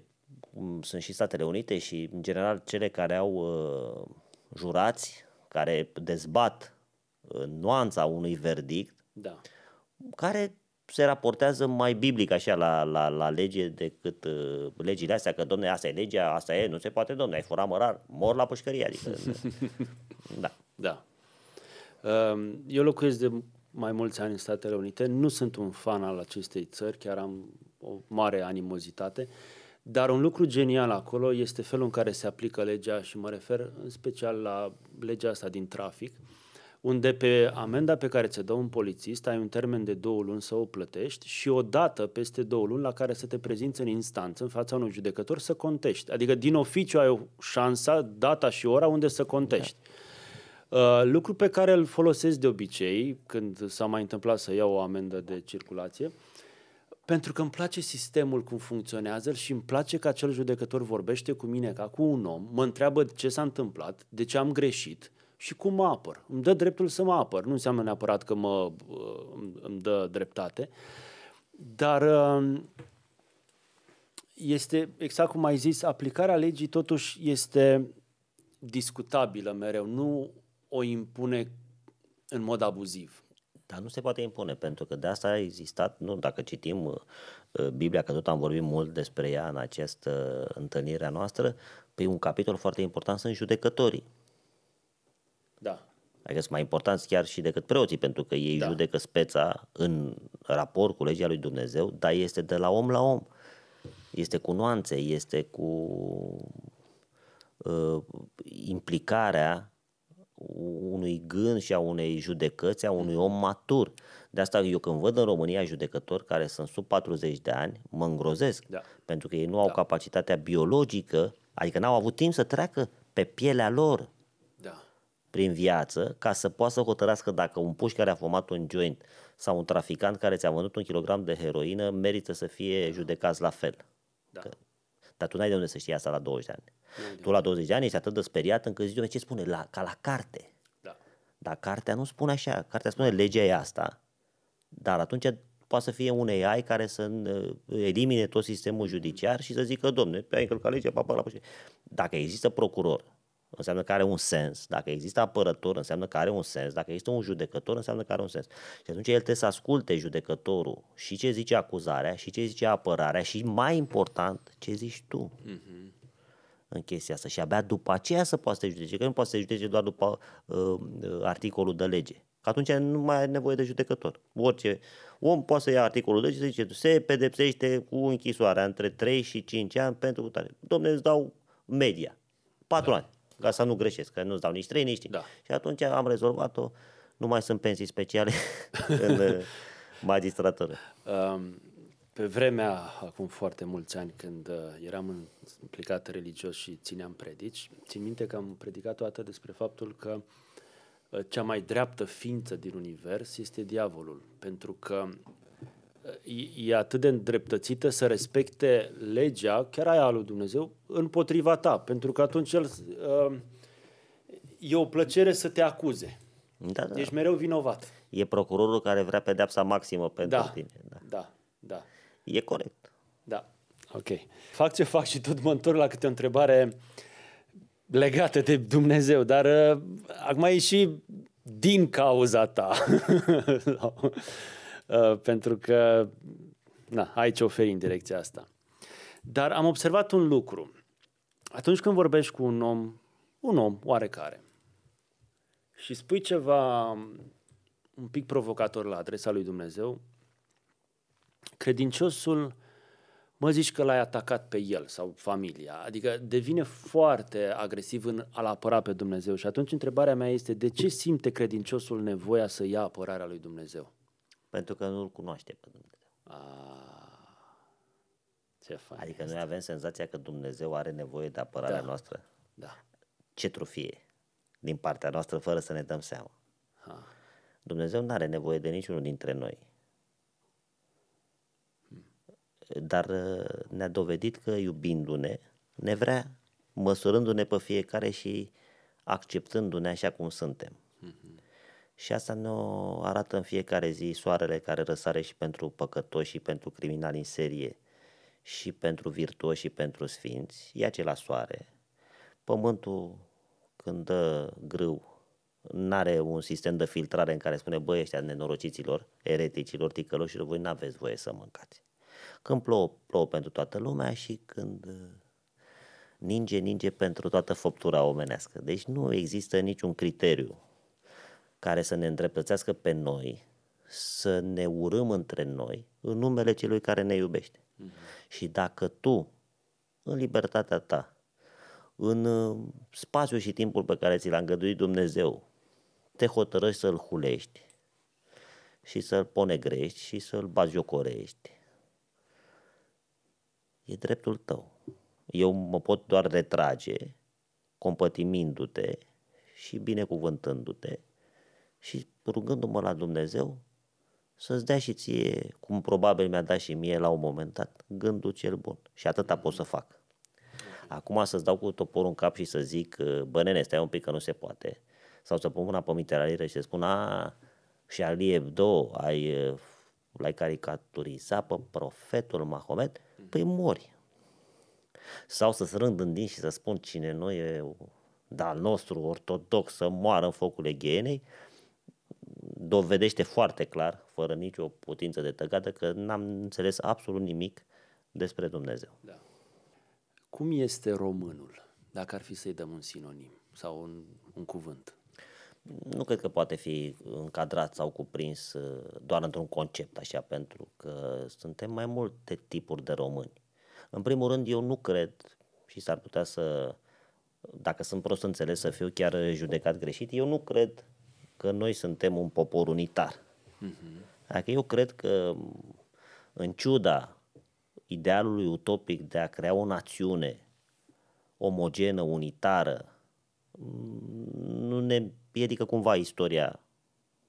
sunt și Statele Unite și în general cele care au uh, jurați, care dezbat uh, nuanța unui verdict, da. care se raportează mai biblic așa la, la, la lege decât uh, legile astea, că domne, asta e legea, asta e, nu se poate, domne, ai furat mărar, mor la pușcărie, adică, da. Da. Um, eu locuiesc de mai mulți ani în Statele Unite, nu sunt un fan al acestei țări, chiar am o mare animozitate, uh, dar un lucru genial acolo este felul în care se aplică legea și mă refer în special la legea asta din trafic, unde pe amenda pe care ți-o dă un polițist ai un termen de două luni să o plătești și o dată peste două luni la care să te prezinți în instanță în fața unui judecător să contești. Adică din oficiu ai o șansa, data și ora unde să contești. Da. Uh, lucru pe care îl folosesc de obicei când s-a mai întâmplat să iau o amendă de circulație, uh, pentru că îmi place sistemul cum funcționează și îmi place că acel judecător vorbește cu mine ca cu un om, mă întreabă ce s-a întâmplat, de ce am greșit și cum mă apăr. Îmi dă dreptul să mă apăr, nu înseamnă neapărat că mă, uh, îmi dă dreptate, dar um, este, exact cum ai zis, aplicarea legii totuși este discutabilă mereu, nu o impune în mod abuziv. Dar nu se poate impune, pentru că de asta a existat, nu, dacă citim uh, uh, Biblia, că tot am vorbit mult despre ea în această uh, întâlnire a noastră, pe păi un capitol foarte important sunt judecătorii. Da. Adică sunt mai importanți chiar și decât preoții, pentru că ei da. judecă speța în raport cu legea lui Dumnezeu, dar este de la om la om. Este cu nuanțe, este cu uh, implicarea unui gând și a unei judecăți, a unui mm. om matur. De asta eu când văd în România judecători care sunt sub 40 de ani, mă îngrozesc, da. pentru că ei nu au da. capacitatea biologică, adică n-au avut timp să treacă pe pielea lor da. prin viață ca să poată să hotărească dacă un puș care a fumat un joint sau un traficant care ți-a vândut un kilogram de heroină merită să fie judecat judecați la fel. Da. Că dar tu n-ai de unde să știi asta la 20 de ani. Nu tu la 20 de ani ești atât de speriat încât zici, ce spune? La, ca la carte. Da. Dar cartea nu spune așa. Cartea spune legea e asta, dar atunci poate să fie un AI care să uh, elimine tot sistemul judiciar și să zică, domne, ai încălcat legea, papa la Dacă există procuror înseamnă că are un sens. Dacă există apărător, înseamnă că are un sens. Dacă există un judecător, înseamnă că are un sens. Și atunci el trebuie să asculte judecătorul și ce zice acuzarea, și ce zice apărarea, și mai important, ce zici tu. Mm-hmm în chestia asta și abia după aceea să poată să judece, că nu poate să judece doar după uh, uh, articolul de lege. Că atunci nu mai are nevoie de judecător. Orice om poate să ia articolul de lege și zice, se pedepsește cu închisoarea între 3 și 5 ani pentru putare. Domne, îți dau media. 4 da. ani ca să nu greșesc, că nu-ți dau nici trei, nici da. Și atunci am rezolvat-o, nu mai sunt pensii speciale în uh, magistratură. Um, pe vremea, acum foarte mulți ani, când uh, eram implicat religios și țineam predici, țin minte că am predicat o dată despre faptul că uh, cea mai dreaptă ființă din univers este diavolul, pentru că e atât de îndreptățită să respecte legea, chiar aia lui Dumnezeu, împotriva ta. Pentru că atunci el, uh, e o plăcere să te acuze. Da, da. Ești mereu vinovat. E procurorul care vrea pedeapsa maximă pentru da, tine. Da. da, da. E corect. Da, ok. Fac ce fac și tot mă întorc la câte o întrebare legată de Dumnezeu, dar uh, acum e și din cauza ta. Uh, pentru că na, aici oferi în direcția asta. Dar am observat un lucru. Atunci când vorbești cu un om, un om oarecare, și spui ceva un pic provocator la adresa lui Dumnezeu, credinciosul mă zici că l-ai atacat pe el sau familia, adică devine foarte agresiv în a-l apăra pe Dumnezeu și atunci întrebarea mea este de ce simte credinciosul nevoia să ia apărarea lui Dumnezeu? Pentru că nu-L cunoaște pe Dumnezeu. Ah, ce fain adică este. noi avem senzația că Dumnezeu are nevoie de apărarea da. noastră. Da. Ce trufie din partea noastră fără să ne dăm seama. Ha. Dumnezeu nu are nevoie de niciunul dintre noi. Hmm. Dar uh, ne-a dovedit că iubindu-ne, ne vrea măsurându-ne pe fiecare și acceptându-ne așa cum suntem. Mm-hmm și asta nu arată în fiecare zi soarele care răsare și pentru păcătoși și pentru criminali în serie și pentru virtuoși și pentru sfinți, e acela soare. Pământul când dă grâu, n-are un sistem de filtrare în care spune, băi, ăștia nenorociților, ereticilor, ticăloșilor, voi n-aveți voie să mâncați. Când plouă, plouă pentru toată lumea și când uh, ninge, ninge pentru toată făptura omenească. Deci nu există niciun criteriu care să ne îndreptățească pe noi, să ne urâm între noi în numele celui care ne iubește. Mm-hmm. Și dacă tu, în libertatea ta, în uh, spațiul și timpul pe care ți l-a îngăduit Dumnezeu, te hotărăști să-l hulești și să-l ponegrești și să-l baziocorești, e dreptul tău. Eu mă pot doar retrage, compătimindu-te și binecuvântându-te și rugându-mă la Dumnezeu să-ți dea și ție, cum probabil mi-a dat și mie la un moment dat, gândul cel bun. Și atâta pot să fac. Acum să-ți dau cu toporul în cap și să zic, bă nene, stai un pic că nu se poate. Sau să pun mâna pe miterariră și să spun, a, și Ali Hebdo, ai, l-ai caricaturizat pe profetul Mahomet, păi mori. Sau să-ți rând în din și să spun cine nu e dar nostru ortodox să moară în focul Egeenei, dovedește foarte clar, fără nicio putință de tăgată, că n-am înțeles absolut nimic despre Dumnezeu. Da. Cum este românul, dacă ar fi să-i dăm un sinonim sau un, un cuvânt? Nu cred că poate fi încadrat sau cuprins uh, doar într-un concept așa, pentru că suntem mai multe tipuri de români. În primul rând, eu nu cred și s-ar putea să, dacă sunt prost înțeles, să fiu chiar judecat greșit, eu nu cred că noi suntem un popor unitar. Uh-huh. Mhm. Dacă eu cred că, în ciuda idealului utopic de a crea o națiune omogenă, unitară, nu ne piedică cumva istoria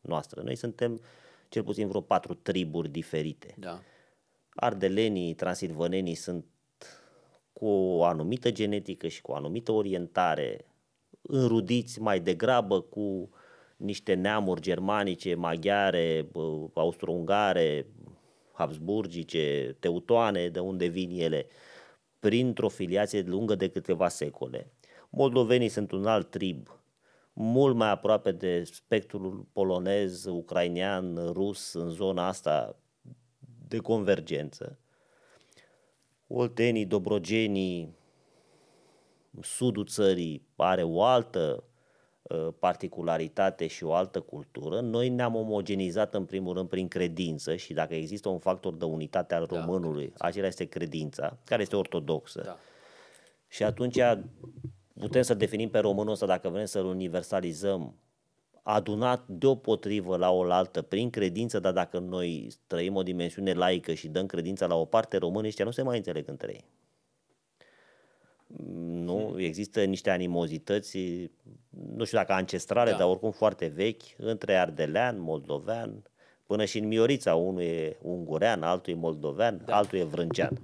noastră. Noi suntem cel puțin vreo patru triburi diferite. Da. Ardelenii, transilvanenii sunt cu o anumită genetică și cu o anumită orientare, înrudiți mai degrabă cu uh, niște neamuri germanice, maghiare, austro-ungare, habsburgice, teutoane, de unde vin ele, printr-o filiație lungă de câteva secole. Moldovenii sunt un alt trib, mult mai aproape de spectrul polonez, ucrainean, rus, în zona asta de convergență. Oltenii, Dobrogenii, sudul țării are o altă Uh, particularitate și o altă cultură, noi ne-am omogenizat în primul rând prin credință și dacă există un factor de unitate al da, românului, da, acela este credința, care este ortodoxă. Da. Și atunci putem să definim pe românul ăsta, dacă vrem să-l universalizăm, adunat deopotrivă la oaltă, prin credință, dar dacă noi trăim o dimensiune laică și dăm credința la o parte, românii ăștia nu se mai înțeleg între ei. Nu? Există niște animozități, nu știu dacă ancestrale, da. dar oricum foarte vechi, între ardelean, moldovean, până și în Miorița, unul e ungurean, altul e moldovean, da. altul e vrâncean.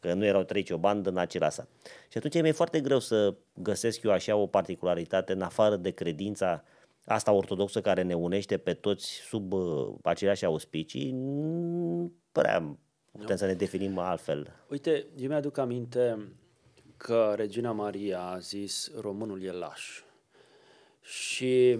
Că nu erau trei o bandă în același sat. Și atunci mi-e foarte greu să găsesc eu așa o particularitate în afară de credința asta ortodoxă care ne unește pe toți sub uh, aceleași auspicii, nu prea putem nu. Da. să ne definim altfel. Uite, eu mi-aduc aminte că Regina Maria a zis românul e laș. Și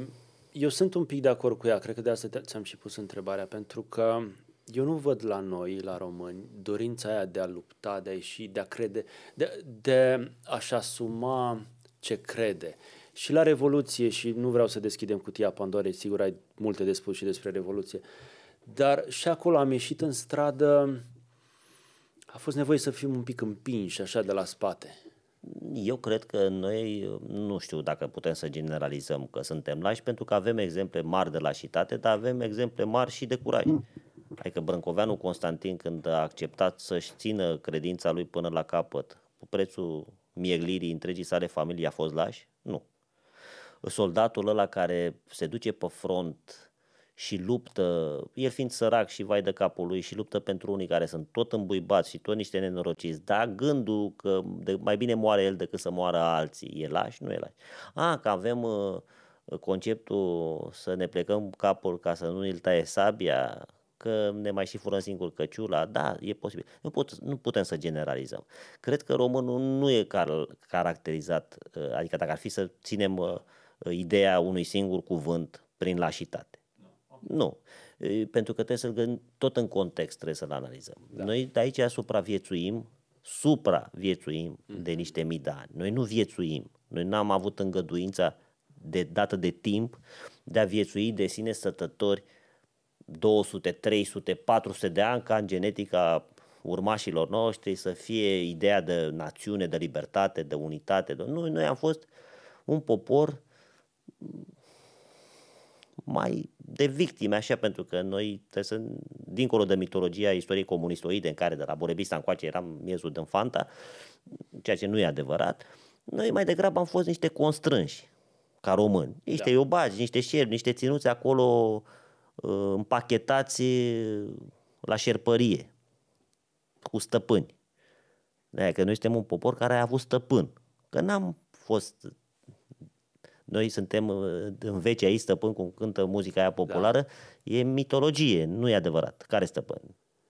eu sunt un pic de acord cu ea, cred că de asta ți-am și pus întrebarea, pentru că eu nu văd la noi, la români, dorința aia de a lupta, de a ieși, de a crede, de, de a-și asuma ce crede. Și la Revoluție, și nu vreau să deschidem cutia Pandorei, sigur ai multe de spus și despre Revoluție, dar și acolo am ieșit în stradă, a fost nevoie să fim un pic împinși așa de la spate eu cred că noi nu știu dacă putem să generalizăm că suntem lași, pentru că avem exemple mari de lașitate, dar avem exemple mari și de curaj. Mm. Adică Brâncoveanu Constantin, când a acceptat să-și țină credința lui până la capăt, cu prețul mieglirii întregii sale familii, a fost lași? Nu. Soldatul ăla care se duce pe front, și luptă, el fiind sărac și vai de capul lui și luptă pentru unii care sunt tot îmbuibați și tot niște nenorociți, da, gândul că de, mai bine moare el decât să moară alții, e lași, nu e lași. A, că avem uh, conceptul să ne plecăm capul ca să nu îl taie sabia, că ne mai și furăm singur căciula, da, e posibil. Nu, put, nu putem să generalizăm. Cred că românul nu e car- caracterizat, uh, adică dacă ar fi să ținem uh, uh ideea unui singur cuvânt prin lașitate. Nu. Pentru că trebuie să-l gândim tot în context, trebuie să-l analizăm. Da. Noi de aici supraviețuim, supraviețuim mm-hmm. de mhm. niște mii de ani. Noi nu viețuim. Noi n-am avut îngăduința de dată de timp de a viețui de sine sătători 200, 300, 400 de ani ca în genetica urmașilor noștri să fie ideea de națiune, de libertate, de unitate. Noi, noi am fost un popor mai de victime, așa, pentru că noi trebuie să, dincolo de mitologia istoriei comunistoide, în care de la Burebista încoace eram miezul din Fanta, ceea ce nu e adevărat, noi mai degrabă am fost niște constrânși ca români. Da. Niște da. iubaci, niște șerpi, niște ținuți acolo uh, împachetați uh, la șerpărie cu stăpâni. De că noi suntem un popor care a avut stăpân. Că n-am fost noi suntem uh, în veci aici stăpân cum cântă muzica aia da. populară. Da. E mitologie, nu e adevărat. Care stăpân?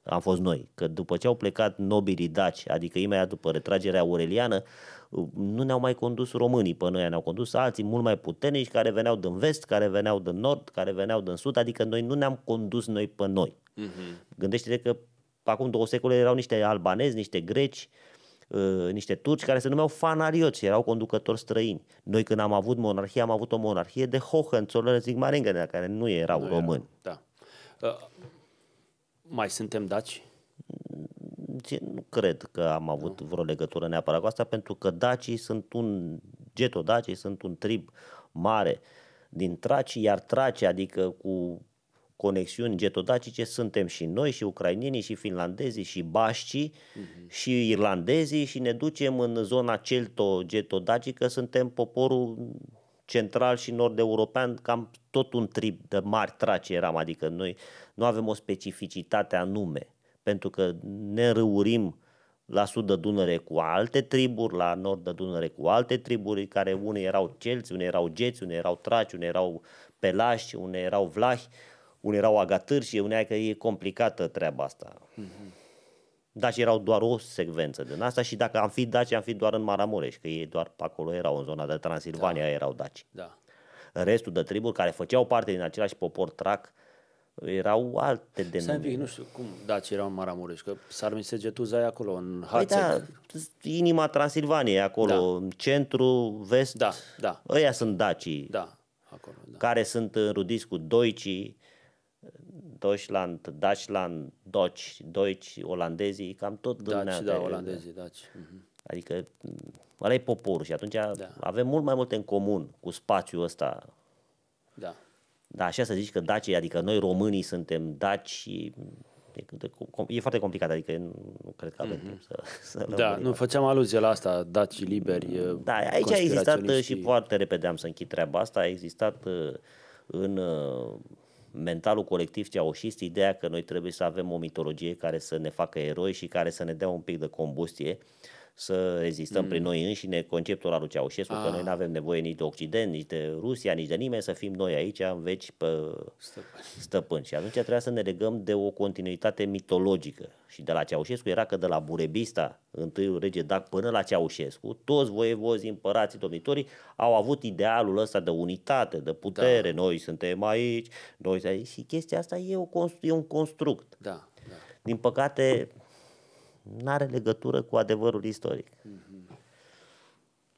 Am fost noi. Că după ce au plecat nobilii daci, adică imediat după retragerea aureliană, uh, nu ne-au mai condus românii pe noi, ne-au condus alții mult mai puternici care veneau din vest, care veneau din nord, care veneau din sud, adică noi nu ne-am condus noi pe noi. Uh-huh. Gândește-te că acum două secole erau niște albanezi, niște greci, Uh, niște turci care se numeau fanarioți, erau conducători străini. Noi când am avut monarhie, am avut o monarhie de Hohenzollern-Sigmaringen, care nu erau nu români. Era, da. Uh, mai suntem daci? Nu cred că am avut nu. vreo legătură neapărat cu asta, pentru că dacii sunt un, dacii sunt un trib mare din Traci, iar Traci, adică cu conexiuni getodacice suntem și noi, și ucrainienii, și finlandezii, și bașcii, uh-huh. și irlandezii și ne ducem în zona celto-getodacică, suntem poporul central și nord-european, cam tot un trip de mari trace eram, adică noi nu avem o specificitate anume, pentru că ne răurim la sud de Dunăre cu alte triburi, la nord de Dunăre cu alte triburi, care unei erau celți, unei erau geți, unei erau traci, unei erau pelași, unei erau vlahi, unii erau și unii că e complicată treaba asta. Mm-hmm. și erau doar o secvență din asta și dacă am fi daci, am fi doar în Maramureș, că ei doar acolo erau, în zona de Transilvania da. erau daci. Da. Restul de triburi care făceau parte din același popor trac erau alte de Stai nu știu cum daci erau în Maramureș, că s-ar săgetuza acolo, în Hațe. Păi da, inima Transilvaniei acolo, da. centru, vest, da, da. ăia sunt dacii. Da, acolo, da. Care sunt înrudiți cu doicii, Deutschland, Dachland, Deutsch, Deutsch, olandezii, cam tot Daci, da, olandezii, Daci. Mhm. Adică ăla e poporul și atunci da. avem mult mai multe în comun cu spațiul ăsta. Da. Da, așa să zici că daci, adică noi românii suntem daci, e, e foarte complicat, adică nu cred că avem mm-hmm. timp să, să Da, nu făceam aluzie la asta, daci liberi, Da, aici a existat uh, și foarte repede am să închid treaba asta, a existat uh, în uh, mentalul colectiv ceaușist ideea că noi trebuie să avem o mitologie care să ne facă eroi și care să ne dea un pic de combustie să rezistăm mm. prin noi înșine conceptul al lui Ceaușescu, ah. că noi nu avem nevoie nici de Occident, nici de Rusia, nici de nimeni, să fim noi aici în veci pe stăpâni. stăpâni. Și atunci trebuia să ne legăm de o continuitate mitologică. Și de la Ceaușescu era că de la Burebista, întâiul rege Dac, până la Ceaușescu, toți voievozii, împărații, domnitorii au avut idealul ăsta de unitate, de putere, da. noi suntem aici, noi aici. Și chestia asta e, o, e un construct. Da, da. Din păcate, nu are legătură cu adevărul istoric. Mm-hmm.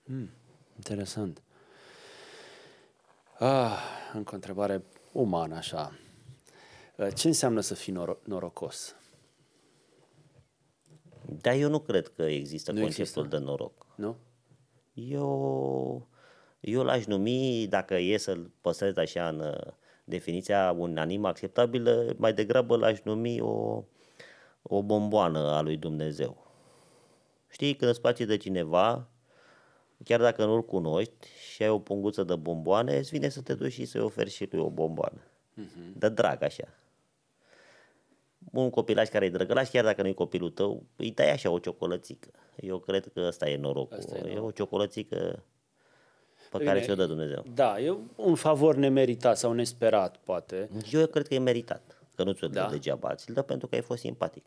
Mm, interesant. Ah, încă o întrebare umană, așa. Eh, ce înseamnă să fii noro- norocos? Da, eu nu cred că există nu conceptul există. de noroc. Nu? Eu, eu l-aș numi, dacă e să-l păstrez așa în eh, definiția unanim acceptabilă, eh, mai degrabă l-aș numi o o bomboană a lui Dumnezeu. Știi, când îți place de cineva, chiar dacă nu-l cunoști și ai o punguță de bomboane, îți vine să te duci și să-i oferi și lui o bomboană. Uh-huh. De drag așa. Un copilaș care e drăgălaș, chiar dacă nu e copilul tău, îi dai așa o ciocolățică. Eu cred că ăsta e norocul. Asta e, noroc. e o ciocolățică pe care ți-o dă Dumnezeu. Da, e un favor nemeritat sau nesperat, poate. Eu cred că e meritat, că nu ți-o dă da. degeaba, ți-l dă pentru că ai fost simpatic.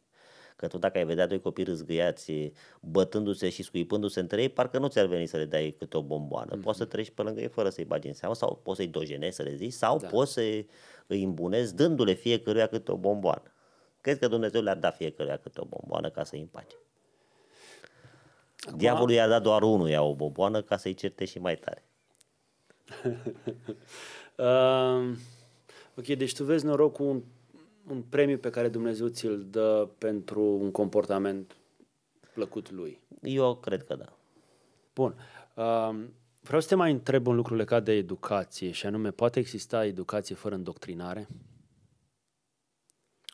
Că tu dacă ai vedea doi copii râzgâiați, bătându-se și scuipându-se între ei, parcă nu ți-ar veni să le dai câte o bomboană. Mm-hmm. Poți să mhm. treci pe lângă ei fără să-i bagi în seamă sau poți să-i dojenezi, să le zici, sau da. poți să îi îmbunezi dându-le fiecăruia câte o bomboană. Crezi că Dumnezeu le-ar da fiecăruia câte o bomboană ca să-i împace. Acum... Diavolul i-a dat doar unul, ia o bomboană ca să-i certe și mai tare. uh, ok, deci tu vezi norocul un premiu pe care Dumnezeu ți-l dă pentru un comportament plăcut lui. Eu cred că da. Bun. Um, vreau să te mai întreb un lucru legat de educație și anume, poate exista educație fără îndoctrinare?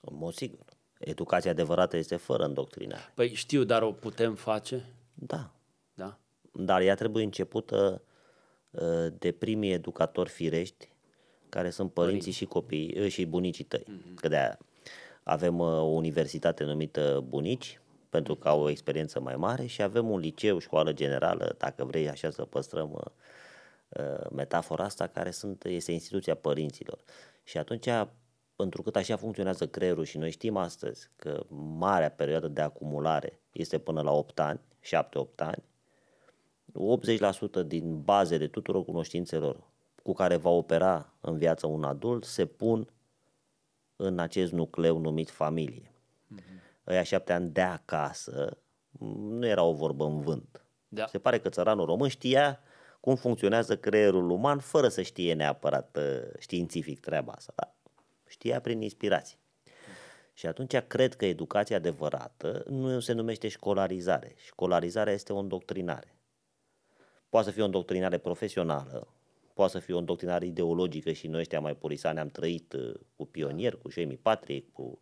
În mod sigur. Educația adevărată este fără îndoctrinare. Păi știu, dar o putem face? Da. Da? Dar ea trebuie începută uh, de primii educatori firești care sunt părinții Părinți. și copiii ă, și bunicii tăi. Mm-hmm. Că de avem ă, o universitate numită Bunici, pentru că au o experiență mai mare și avem un liceu, școală generală, dacă vrei așa să păstrăm ă, metafora asta, care sunt, este instituția părinților. Și atunci, întrucât așa funcționează creierul și noi știm astăzi că marea perioadă de acumulare este până la 8 ani, 7-8 ani, 80% din bazele tuturor cunoștințelor cu care va opera în viața un adult se pun în acest nucleu numit familie. Mm-hmm. Ăia șapte ani de acasă nu era o vorbă în vânt. Da. Se pare că țăranul român știa cum funcționează creierul uman fără să știe neapărat ă, științific treaba asta. Da? știa prin inspirație. Mhm. Și atunci cred că educația adevărată nu se numește școlarizare. Școlarizarea este o îndoctrinare. Poate să fie o îndoctrinare profesională, poate să fie o îndoctrinare ideologică și noi ăștia mai polisani am trăit uh, cu pionier, cu Șemi Patrick, cu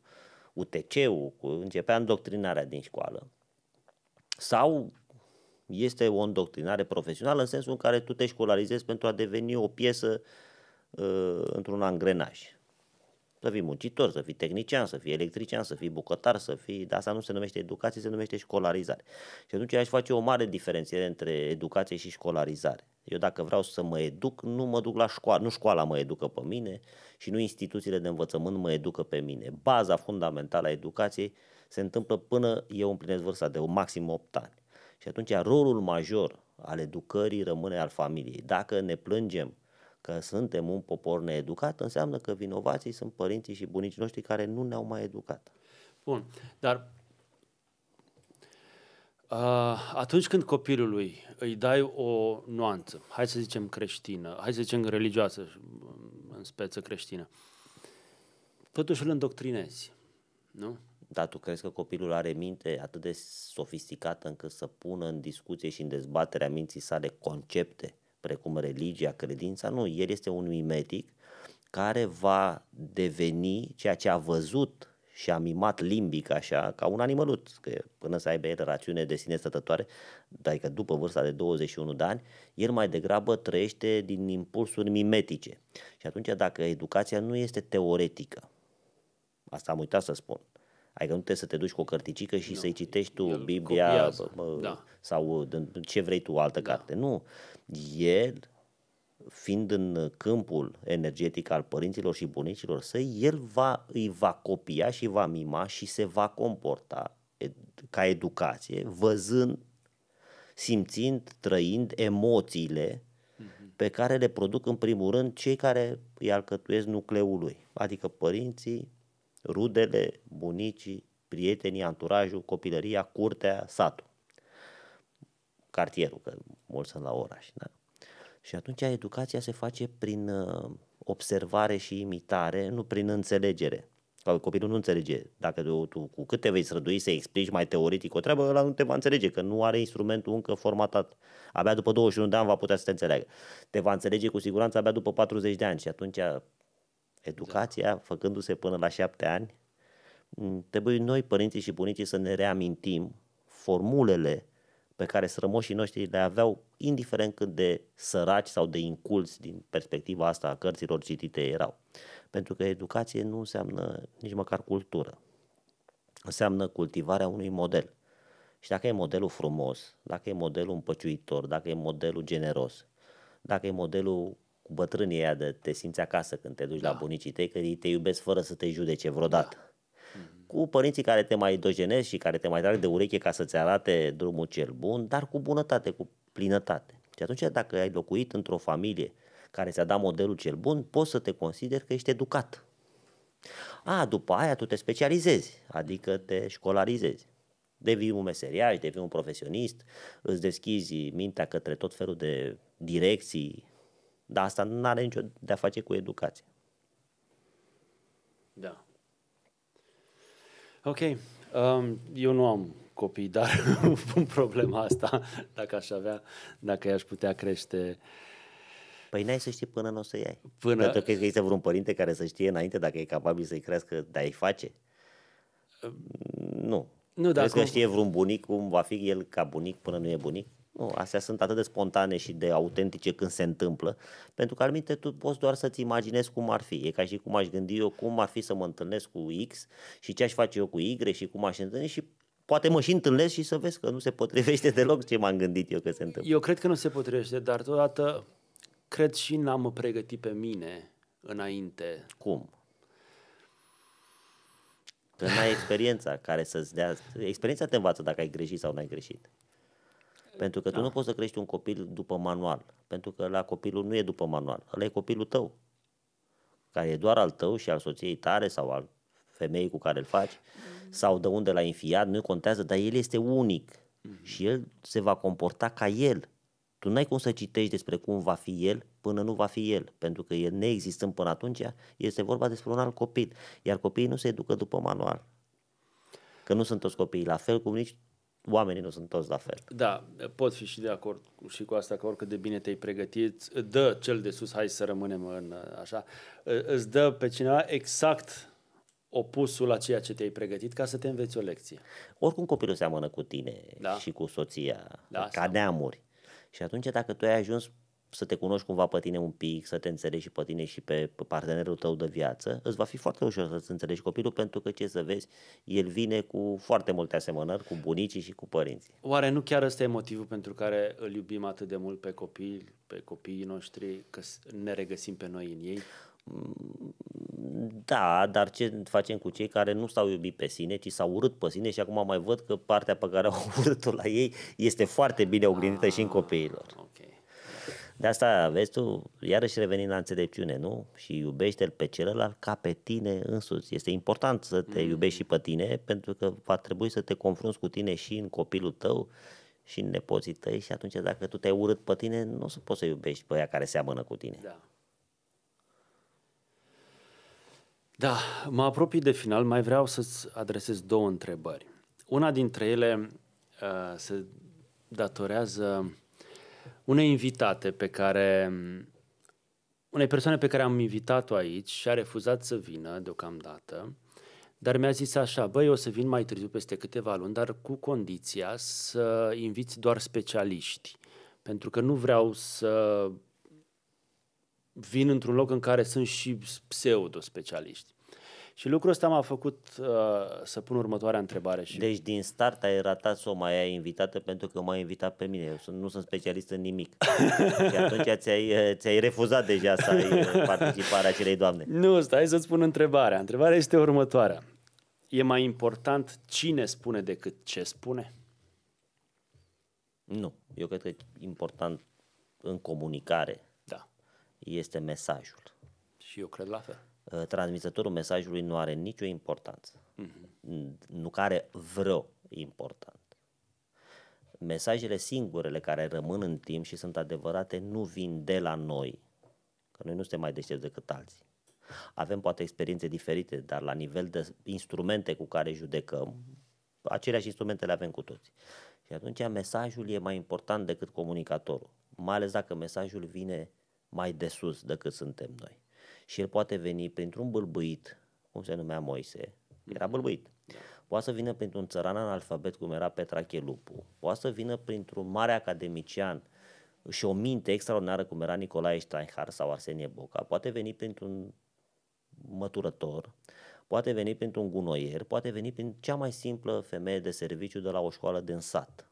UTC-ul, cu... începea îndoctrinarea din școală. Sau este o îndoctrinare profesională în sensul în care tu te școlarizezi pentru a deveni o piesă uh, într-un angrenaj. Să fii muncitor, să fii tehnician, să fii electrician, să fii bucătar, să fii... Dar asta nu se numește educație, se numește școlarizare. Și atunci aș face o mare diferențiere între educație și școlarizare. Eu dacă vreau să mă educ, nu mă duc la școală, nu școala mă educă pe mine și nu instituțiile de învățământ mă educă pe mine. Baza fundamentală a educației se întâmplă până eu împlinesc vârsta de maxim 8 ani. Și atunci rolul major al educării rămâne al familiei. Dacă ne plângem că suntem un popor needucat, înseamnă că vinovații sunt părinții și bunicii noștri care nu ne-au mai educat. Bun, dar Ah, atunci când copilului îi dai o nuanță, hai să zicem creștină, hai să zicem religioasă, în speță creștină, totuși îl îndoctrinezi, nu? Dar tu crezi că copilul are minte atât de sofisticată încât să pună în discuție și în dezbaterea minții sale concepte precum religia, credința? Nu, el este un mimetic care va deveni ceea ce a văzut și a mimat limbic așa, ca un animăluț, că până să aibă el rațiune de sine stătătoare, adică după vârsta de 21 de ani, el mai degrabă trăiește din impulsuri mimetice. Și atunci dacă educația nu este teoretică, asta am uitat să spun, Adică nu trebuie să te duci cu o cărticică și să-i citești tu Biblia bă, bă, da. sau ce vrei tu, altă da. carte. Nu. El fiind în uh, câmpul energetic al părinților și bunicilor săi, el va, îi va copia și va mima și se va comporta ca educație, văzând, simțind, trăind emoțiile mhm. pe care le produc în primul rând cei care îi alcătuiesc nucleul lui, adică părinții, rudele, bunicii, prietenii, anturajul, copilăria, curtea, satul, cartierul, că mulți sunt la oraș. Da? Și atunci educația se face prin uh, observare și imitare, nu prin înțelegere. copilul nu înțelege. Dacă tu cu cât te vei strădui să explici mai teoretic o treabă, ăla nu te va înțelege, că nu are instrumentul încă formatat. Abia după 21 de ani va putea să te înțeleagă. Te va înțelege cu siguranță abia după 40 de ani și atunci educația, exact. făcându-se până la 7 ani, trebuie noi, părinții și bunicii, să ne reamintim formulele pe care strămoșii noștri le aveau, indiferent cât de săraci sau de inculți din perspectiva asta a cărților citite erau. Pentru că educație nu înseamnă nici măcar cultură. Înseamnă cultivarea unui model. Și dacă e modelul frumos, dacă e modelul împăciuitor, dacă e modelul generos, dacă e modelul cu bătrânii aia de te simți acasă când te duci da. la bunicii tăi, că ei te iubesc fără să te judece vreodată. Da cu părinții care te mai dojenesc și care te mai trag de ureche ca să-ți arate drumul cel bun, dar cu bunătate, cu plinătate. Și atunci dacă ai locuit într-o familie care ți-a dat modelul cel bun, poți să te consideri că ești educat. A, după aia tu te specializezi, adică te școlarizezi. Devii un meseriaș, devii un profesionist, îți deschizi mintea către tot felul de direcții, dar asta nu are nicio de a face cu educația. Da. Ok, um, eu nu am copii, dar pun problema asta dacă aș avea, dacă i-aș putea crește. Păi n-ai să știi până nu o să iei. Până... Pentru că există vreun părinte care să știe înainte dacă e capabil să-i crească, dar îi face? Uh, nu. Nu, dacă... Crezi că știe vreun bunic cum va fi el ca bunic până nu e bunic? Nu, astea sunt atât de spontane și de autentice când se întâmplă, pentru că anumite tu poți doar să-ți imaginezi cum ar fi. E ca și cum aș gândi eu cum ar fi să mă întâlnesc cu X și ce aș face eu cu Y și cum aș întâlni și poate mă și întâlnesc și să vezi că nu se potrivește deloc ce m-am gândit eu că se întâmplă. Eu cred că nu se potrivește, dar totodată cred și n-am mă pregătit pe mine înainte. Cum? Că n-ai experiența care să-ți dea... Experiența te învață dacă ai greșit sau n-ai greșit. Pentru că da. tu nu poți să crești un copil după manual. Pentru că la copilul nu e după manual. Ăla e copilul tău. Care e doar al tău și al soției tare sau al femeii cu care îl faci mm. sau de unde l-ai înfiat, nu contează, dar el este unic. Mm. Și el se va comporta ca el. Tu n-ai cum să citești despre cum va fi el până nu va fi el, pentru că el neexistând până atunci, este vorba despre un alt copil, iar copiii nu se educă după manual. Că nu sunt toți copiii la fel, cum nici oamenii nu sunt toți la fel. Da, pot fi și de acord și cu asta că oricât de bine te-ai pregătit, dă cel de sus, hai să rămânem în așa, îți dă pe cineva exact opusul a ceea ce te-ai pregătit ca să te înveți o lecție. Oricum copilul seamănă cu tine da. și cu soția, da, ca seamănă. neamuri. Și atunci dacă tu ai ajuns să te cunoști cumva pe tine un pic, să te înțelegi și pe tine și pe partenerul tău de viață, îți va fi foarte ușor să-ți înțelegi copilul pentru că, ce să vezi, el vine cu foarte multe asemănări cu bunicii și cu părinții. Oare nu chiar ăsta e motivul pentru care îl iubim atât de mult pe copii, pe copiii noștri, că ne regăsim pe noi în ei? Da, dar ce facem cu cei care nu s-au iubit pe sine, ci s-au urât pe sine și acum mai văd că partea pe care au urât-o la ei este foarte bine oglindită ah, și în ah, copiilor. De asta, vezi tu, iarăși revenind la înțelepciune, nu? Și iubește-l pe celălalt ca pe tine însuți. Este important să te mm. iubești și pe tine, pentru că va trebui să te confrunți cu tine și în copilul tău, și în nepoții tăi și atunci dacă tu te-ai urât pe tine, nu o să poți să iubești pe ea care seamănă cu tine. Da. Da, mă apropii de final, mai vreau să-ți adresez două întrebări. Una dintre ele uh, se datorează unei invitate pe care unei persoane pe care am invitat-o aici și a refuzat să vină deocamdată, dar mi-a zis așa, băi, o să vin mai târziu peste câteva luni, dar cu condiția să inviți doar specialiști, pentru că nu vreau să vin într-un loc în care sunt și pseudo-specialiști. Și lucrul ăsta m-a făcut uh, să pun următoarea întrebare. Și... Deci din start ai ratat să o mai ai invitată pentru că m-ai invitat pe mine. Eu sunt, nu sunt specialist în nimic. și atunci ți-ai, uh, ți-ai refuzat deja să ai uh, participarea acelei doamne. Nu, stai să-ți spun întrebarea. Întrebarea este următoarea. E mai important cine spune decât ce spune? Nu. Eu cred că e important în comunicare da. este mesajul. Și eu cred la fel. Uh, transmisătorul mesajului nu are nicio importanță. Mm-hmm. Nu care vreo importanță. Mesajele singurele care rămân în timp și sunt adevărate nu vin de la noi, că noi nu suntem mai deștepți decât alții. Avem poate experiențe diferite, dar la nivel de instrumente cu care judecăm, aceleași instrumente le avem cu toți. Și atunci mesajul e mai important decât comunicatorul, mai ales dacă mesajul vine mai de sus decât suntem noi și el poate veni printr-un bâlbâit, cum se numea Moise, era mhm. bâlbâit. Poate să vină printr-un țăran analfabet, cum era Petrache Lupu. Poate să vină printr-un mare academician și o minte extraordinară, cum era Nicolae Steinhardt sau Arsenie Boca. Poate veni printr-un măturător, poate veni printr-un gunoier, poate veni prin cea mai simplă femeie de serviciu de la o școală din sat.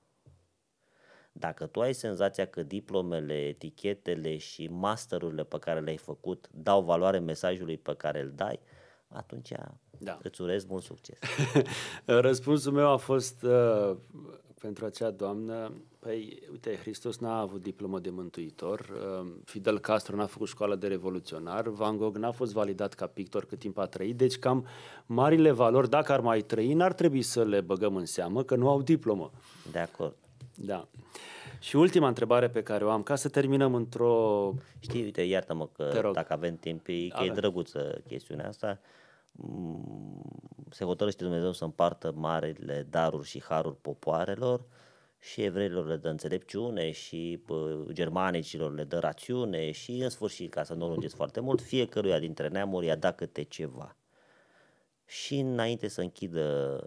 Dacă tu ai senzația că diplomele, etichetele și masterurile pe care le-ai făcut dau valoare mesajului pe care îl dai, atunci da. îți urez mult succes. Răspunsul meu a fost uh, pentru acea doamnă, păi uite, Hristos n-a avut diplomă de mântuitor, uh, Fidel Castro n-a făcut școală de revoluționar, Van Gogh n-a fost validat ca pictor cât timp a trăit, deci cam marile valori, dacă ar mai trăi, n-ar trebui să le băgăm în seamă că nu au diplomă. De acord. Da. Și ultima întrebare pe care o am, ca să terminăm într-o... Știi, uite, iartă-mă că dacă avem timp, e, că e drăguță chestiunea asta. Mm, se hotărăște Dumnezeu să împartă marile daruri și haruri popoarelor și evreilor le dă înțelepciune și bă, germanicilor le dă rațiune și în sfârșit, ca să nu lungeți foarte mult, fiecăruia dintre neamuri i-a dat câte ceva. Și înainte să închidă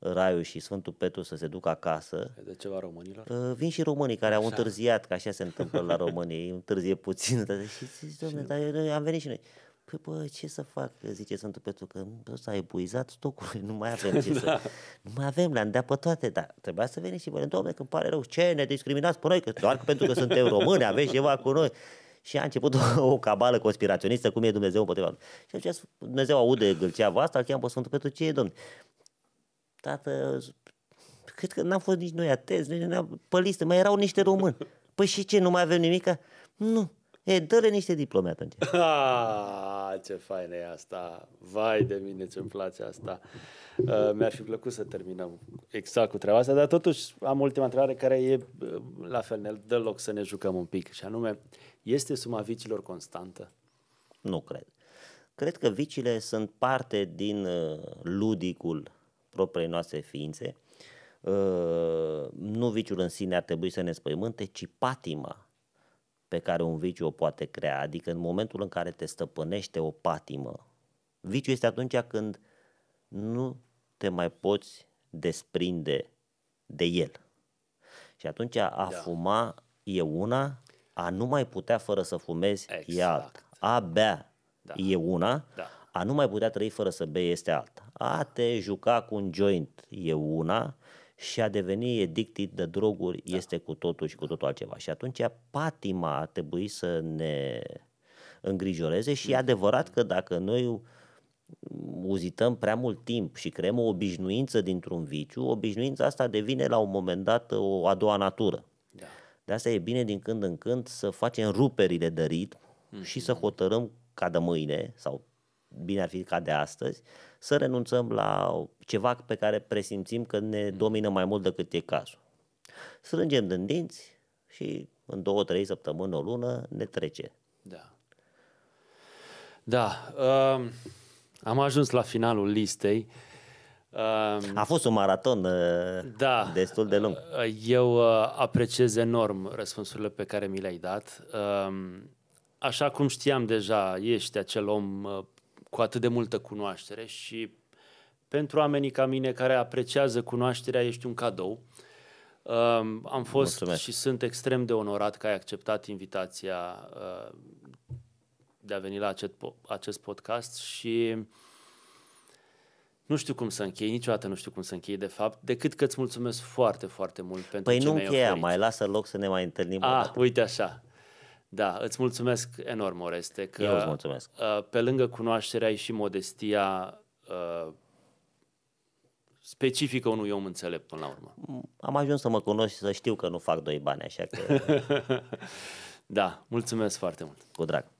Raiu și Sfântul Petru să se ducă acasă. De ce la românilor? Vin și românii care așa. au întârziat, că așa se întâmplă la românii, ei întârzie puțin. Dar și zici, domne, dar am venit și noi. Păi, bă, ce să fac, zice Sfântul Petru, că s-a epuizat stocul, nu mai avem ce da. să... Nu mai avem, le-am dea pe toate, dar trebuia să veni și vorbim, domne, că îmi pare rău, ce, ne discriminați pe noi, că doar pentru că suntem români, aveți ceva cu noi. Și a început o, o cabală conspiraționistă, cum e Dumnezeu împotriva lui. Și atunci Dumnezeu aude gâlcea voastră, îl cheamă pe Sfântul Petru, ce e, domnule? tată, cred că n-am fost nici noi atenți, nici n-am, pe listă, mai erau niște români. Păi și ce, nu mai avem nimic? Nu. E, dă-le niște diplome atunci. Ah, ce fain e asta! Vai de mine ce îmi place asta! Uh, mi-ar fi plăcut să terminăm exact cu treaba asta, dar totuși am ultima întrebare care e uh, la fel, ne dă loc să ne jucăm un pic și anume, este suma vicilor constantă? Nu cred. Cred că vicile sunt parte din uh, ludicul propriile noastre ființe, ă, nu viciul în sine ar trebui să ne spăimânte, ci patima pe care un viciu o poate crea. Adică în momentul în care te stăpânește o patimă, viciul este atunci când nu te mai poți desprinde de el. Și atunci a da. fuma e una, a nu mai putea fără să fumezi exact. e alta. bea da. e una, da. A nu mai putea trăi fără să bei este alta. A te juca cu un joint e una și a deveni addicted de droguri da. este cu totul și cu totul altceva. Și atunci patima a trebuit să ne îngrijoreze și e mm. adevărat că dacă noi uzităm prea mult timp și creăm o obișnuință dintr-un viciu, obișnuința asta devine la un moment dat o a doua natură. Da. De asta e bine din când în când să facem ruperile de ritm mm-hmm. și să hotărâm ca de mâine sau bine ar fi ca de astăzi, să renunțăm la ceva pe care presimțim că ne mm. domină mai mult decât e cazul. Strângem din dinți și în două, trei săptămâni, o lună, ne trece. Da. Da. Um, am ajuns la finalul listei. Um, A fost un maraton uh, da, destul de lung. Uh, eu uh, apreciez enorm răspunsurile pe care mi le-ai dat. Um, așa cum știam deja, ești acel om uh, cu atât de multă cunoaștere și pentru oamenii ca mine care apreciază cunoașterea, ești un cadou. Uh, am fost Mulțumesc. și sunt extrem de onorat că ai acceptat invitația uh, de a veni la acest, acest podcast și nu știu cum să închei, niciodată nu știu cum să închei de fapt, decât că îți mulțumesc foarte, foarte mult pentru păi ce mi-ai Păi nu încheia, mai lasă loc să ne mai întâlnim. Ah, uite așa, da, îți mulțumesc enorm, Oreste, că Eu îți mulțumesc. Uh, pe lângă cunoașterea și modestia uh, specifică unui om înțelept până la urmă. Mm, am ajuns să mă cunosc și să știu că nu fac doi bani, așa că... da, mulțumesc foarte mult. Cu drag.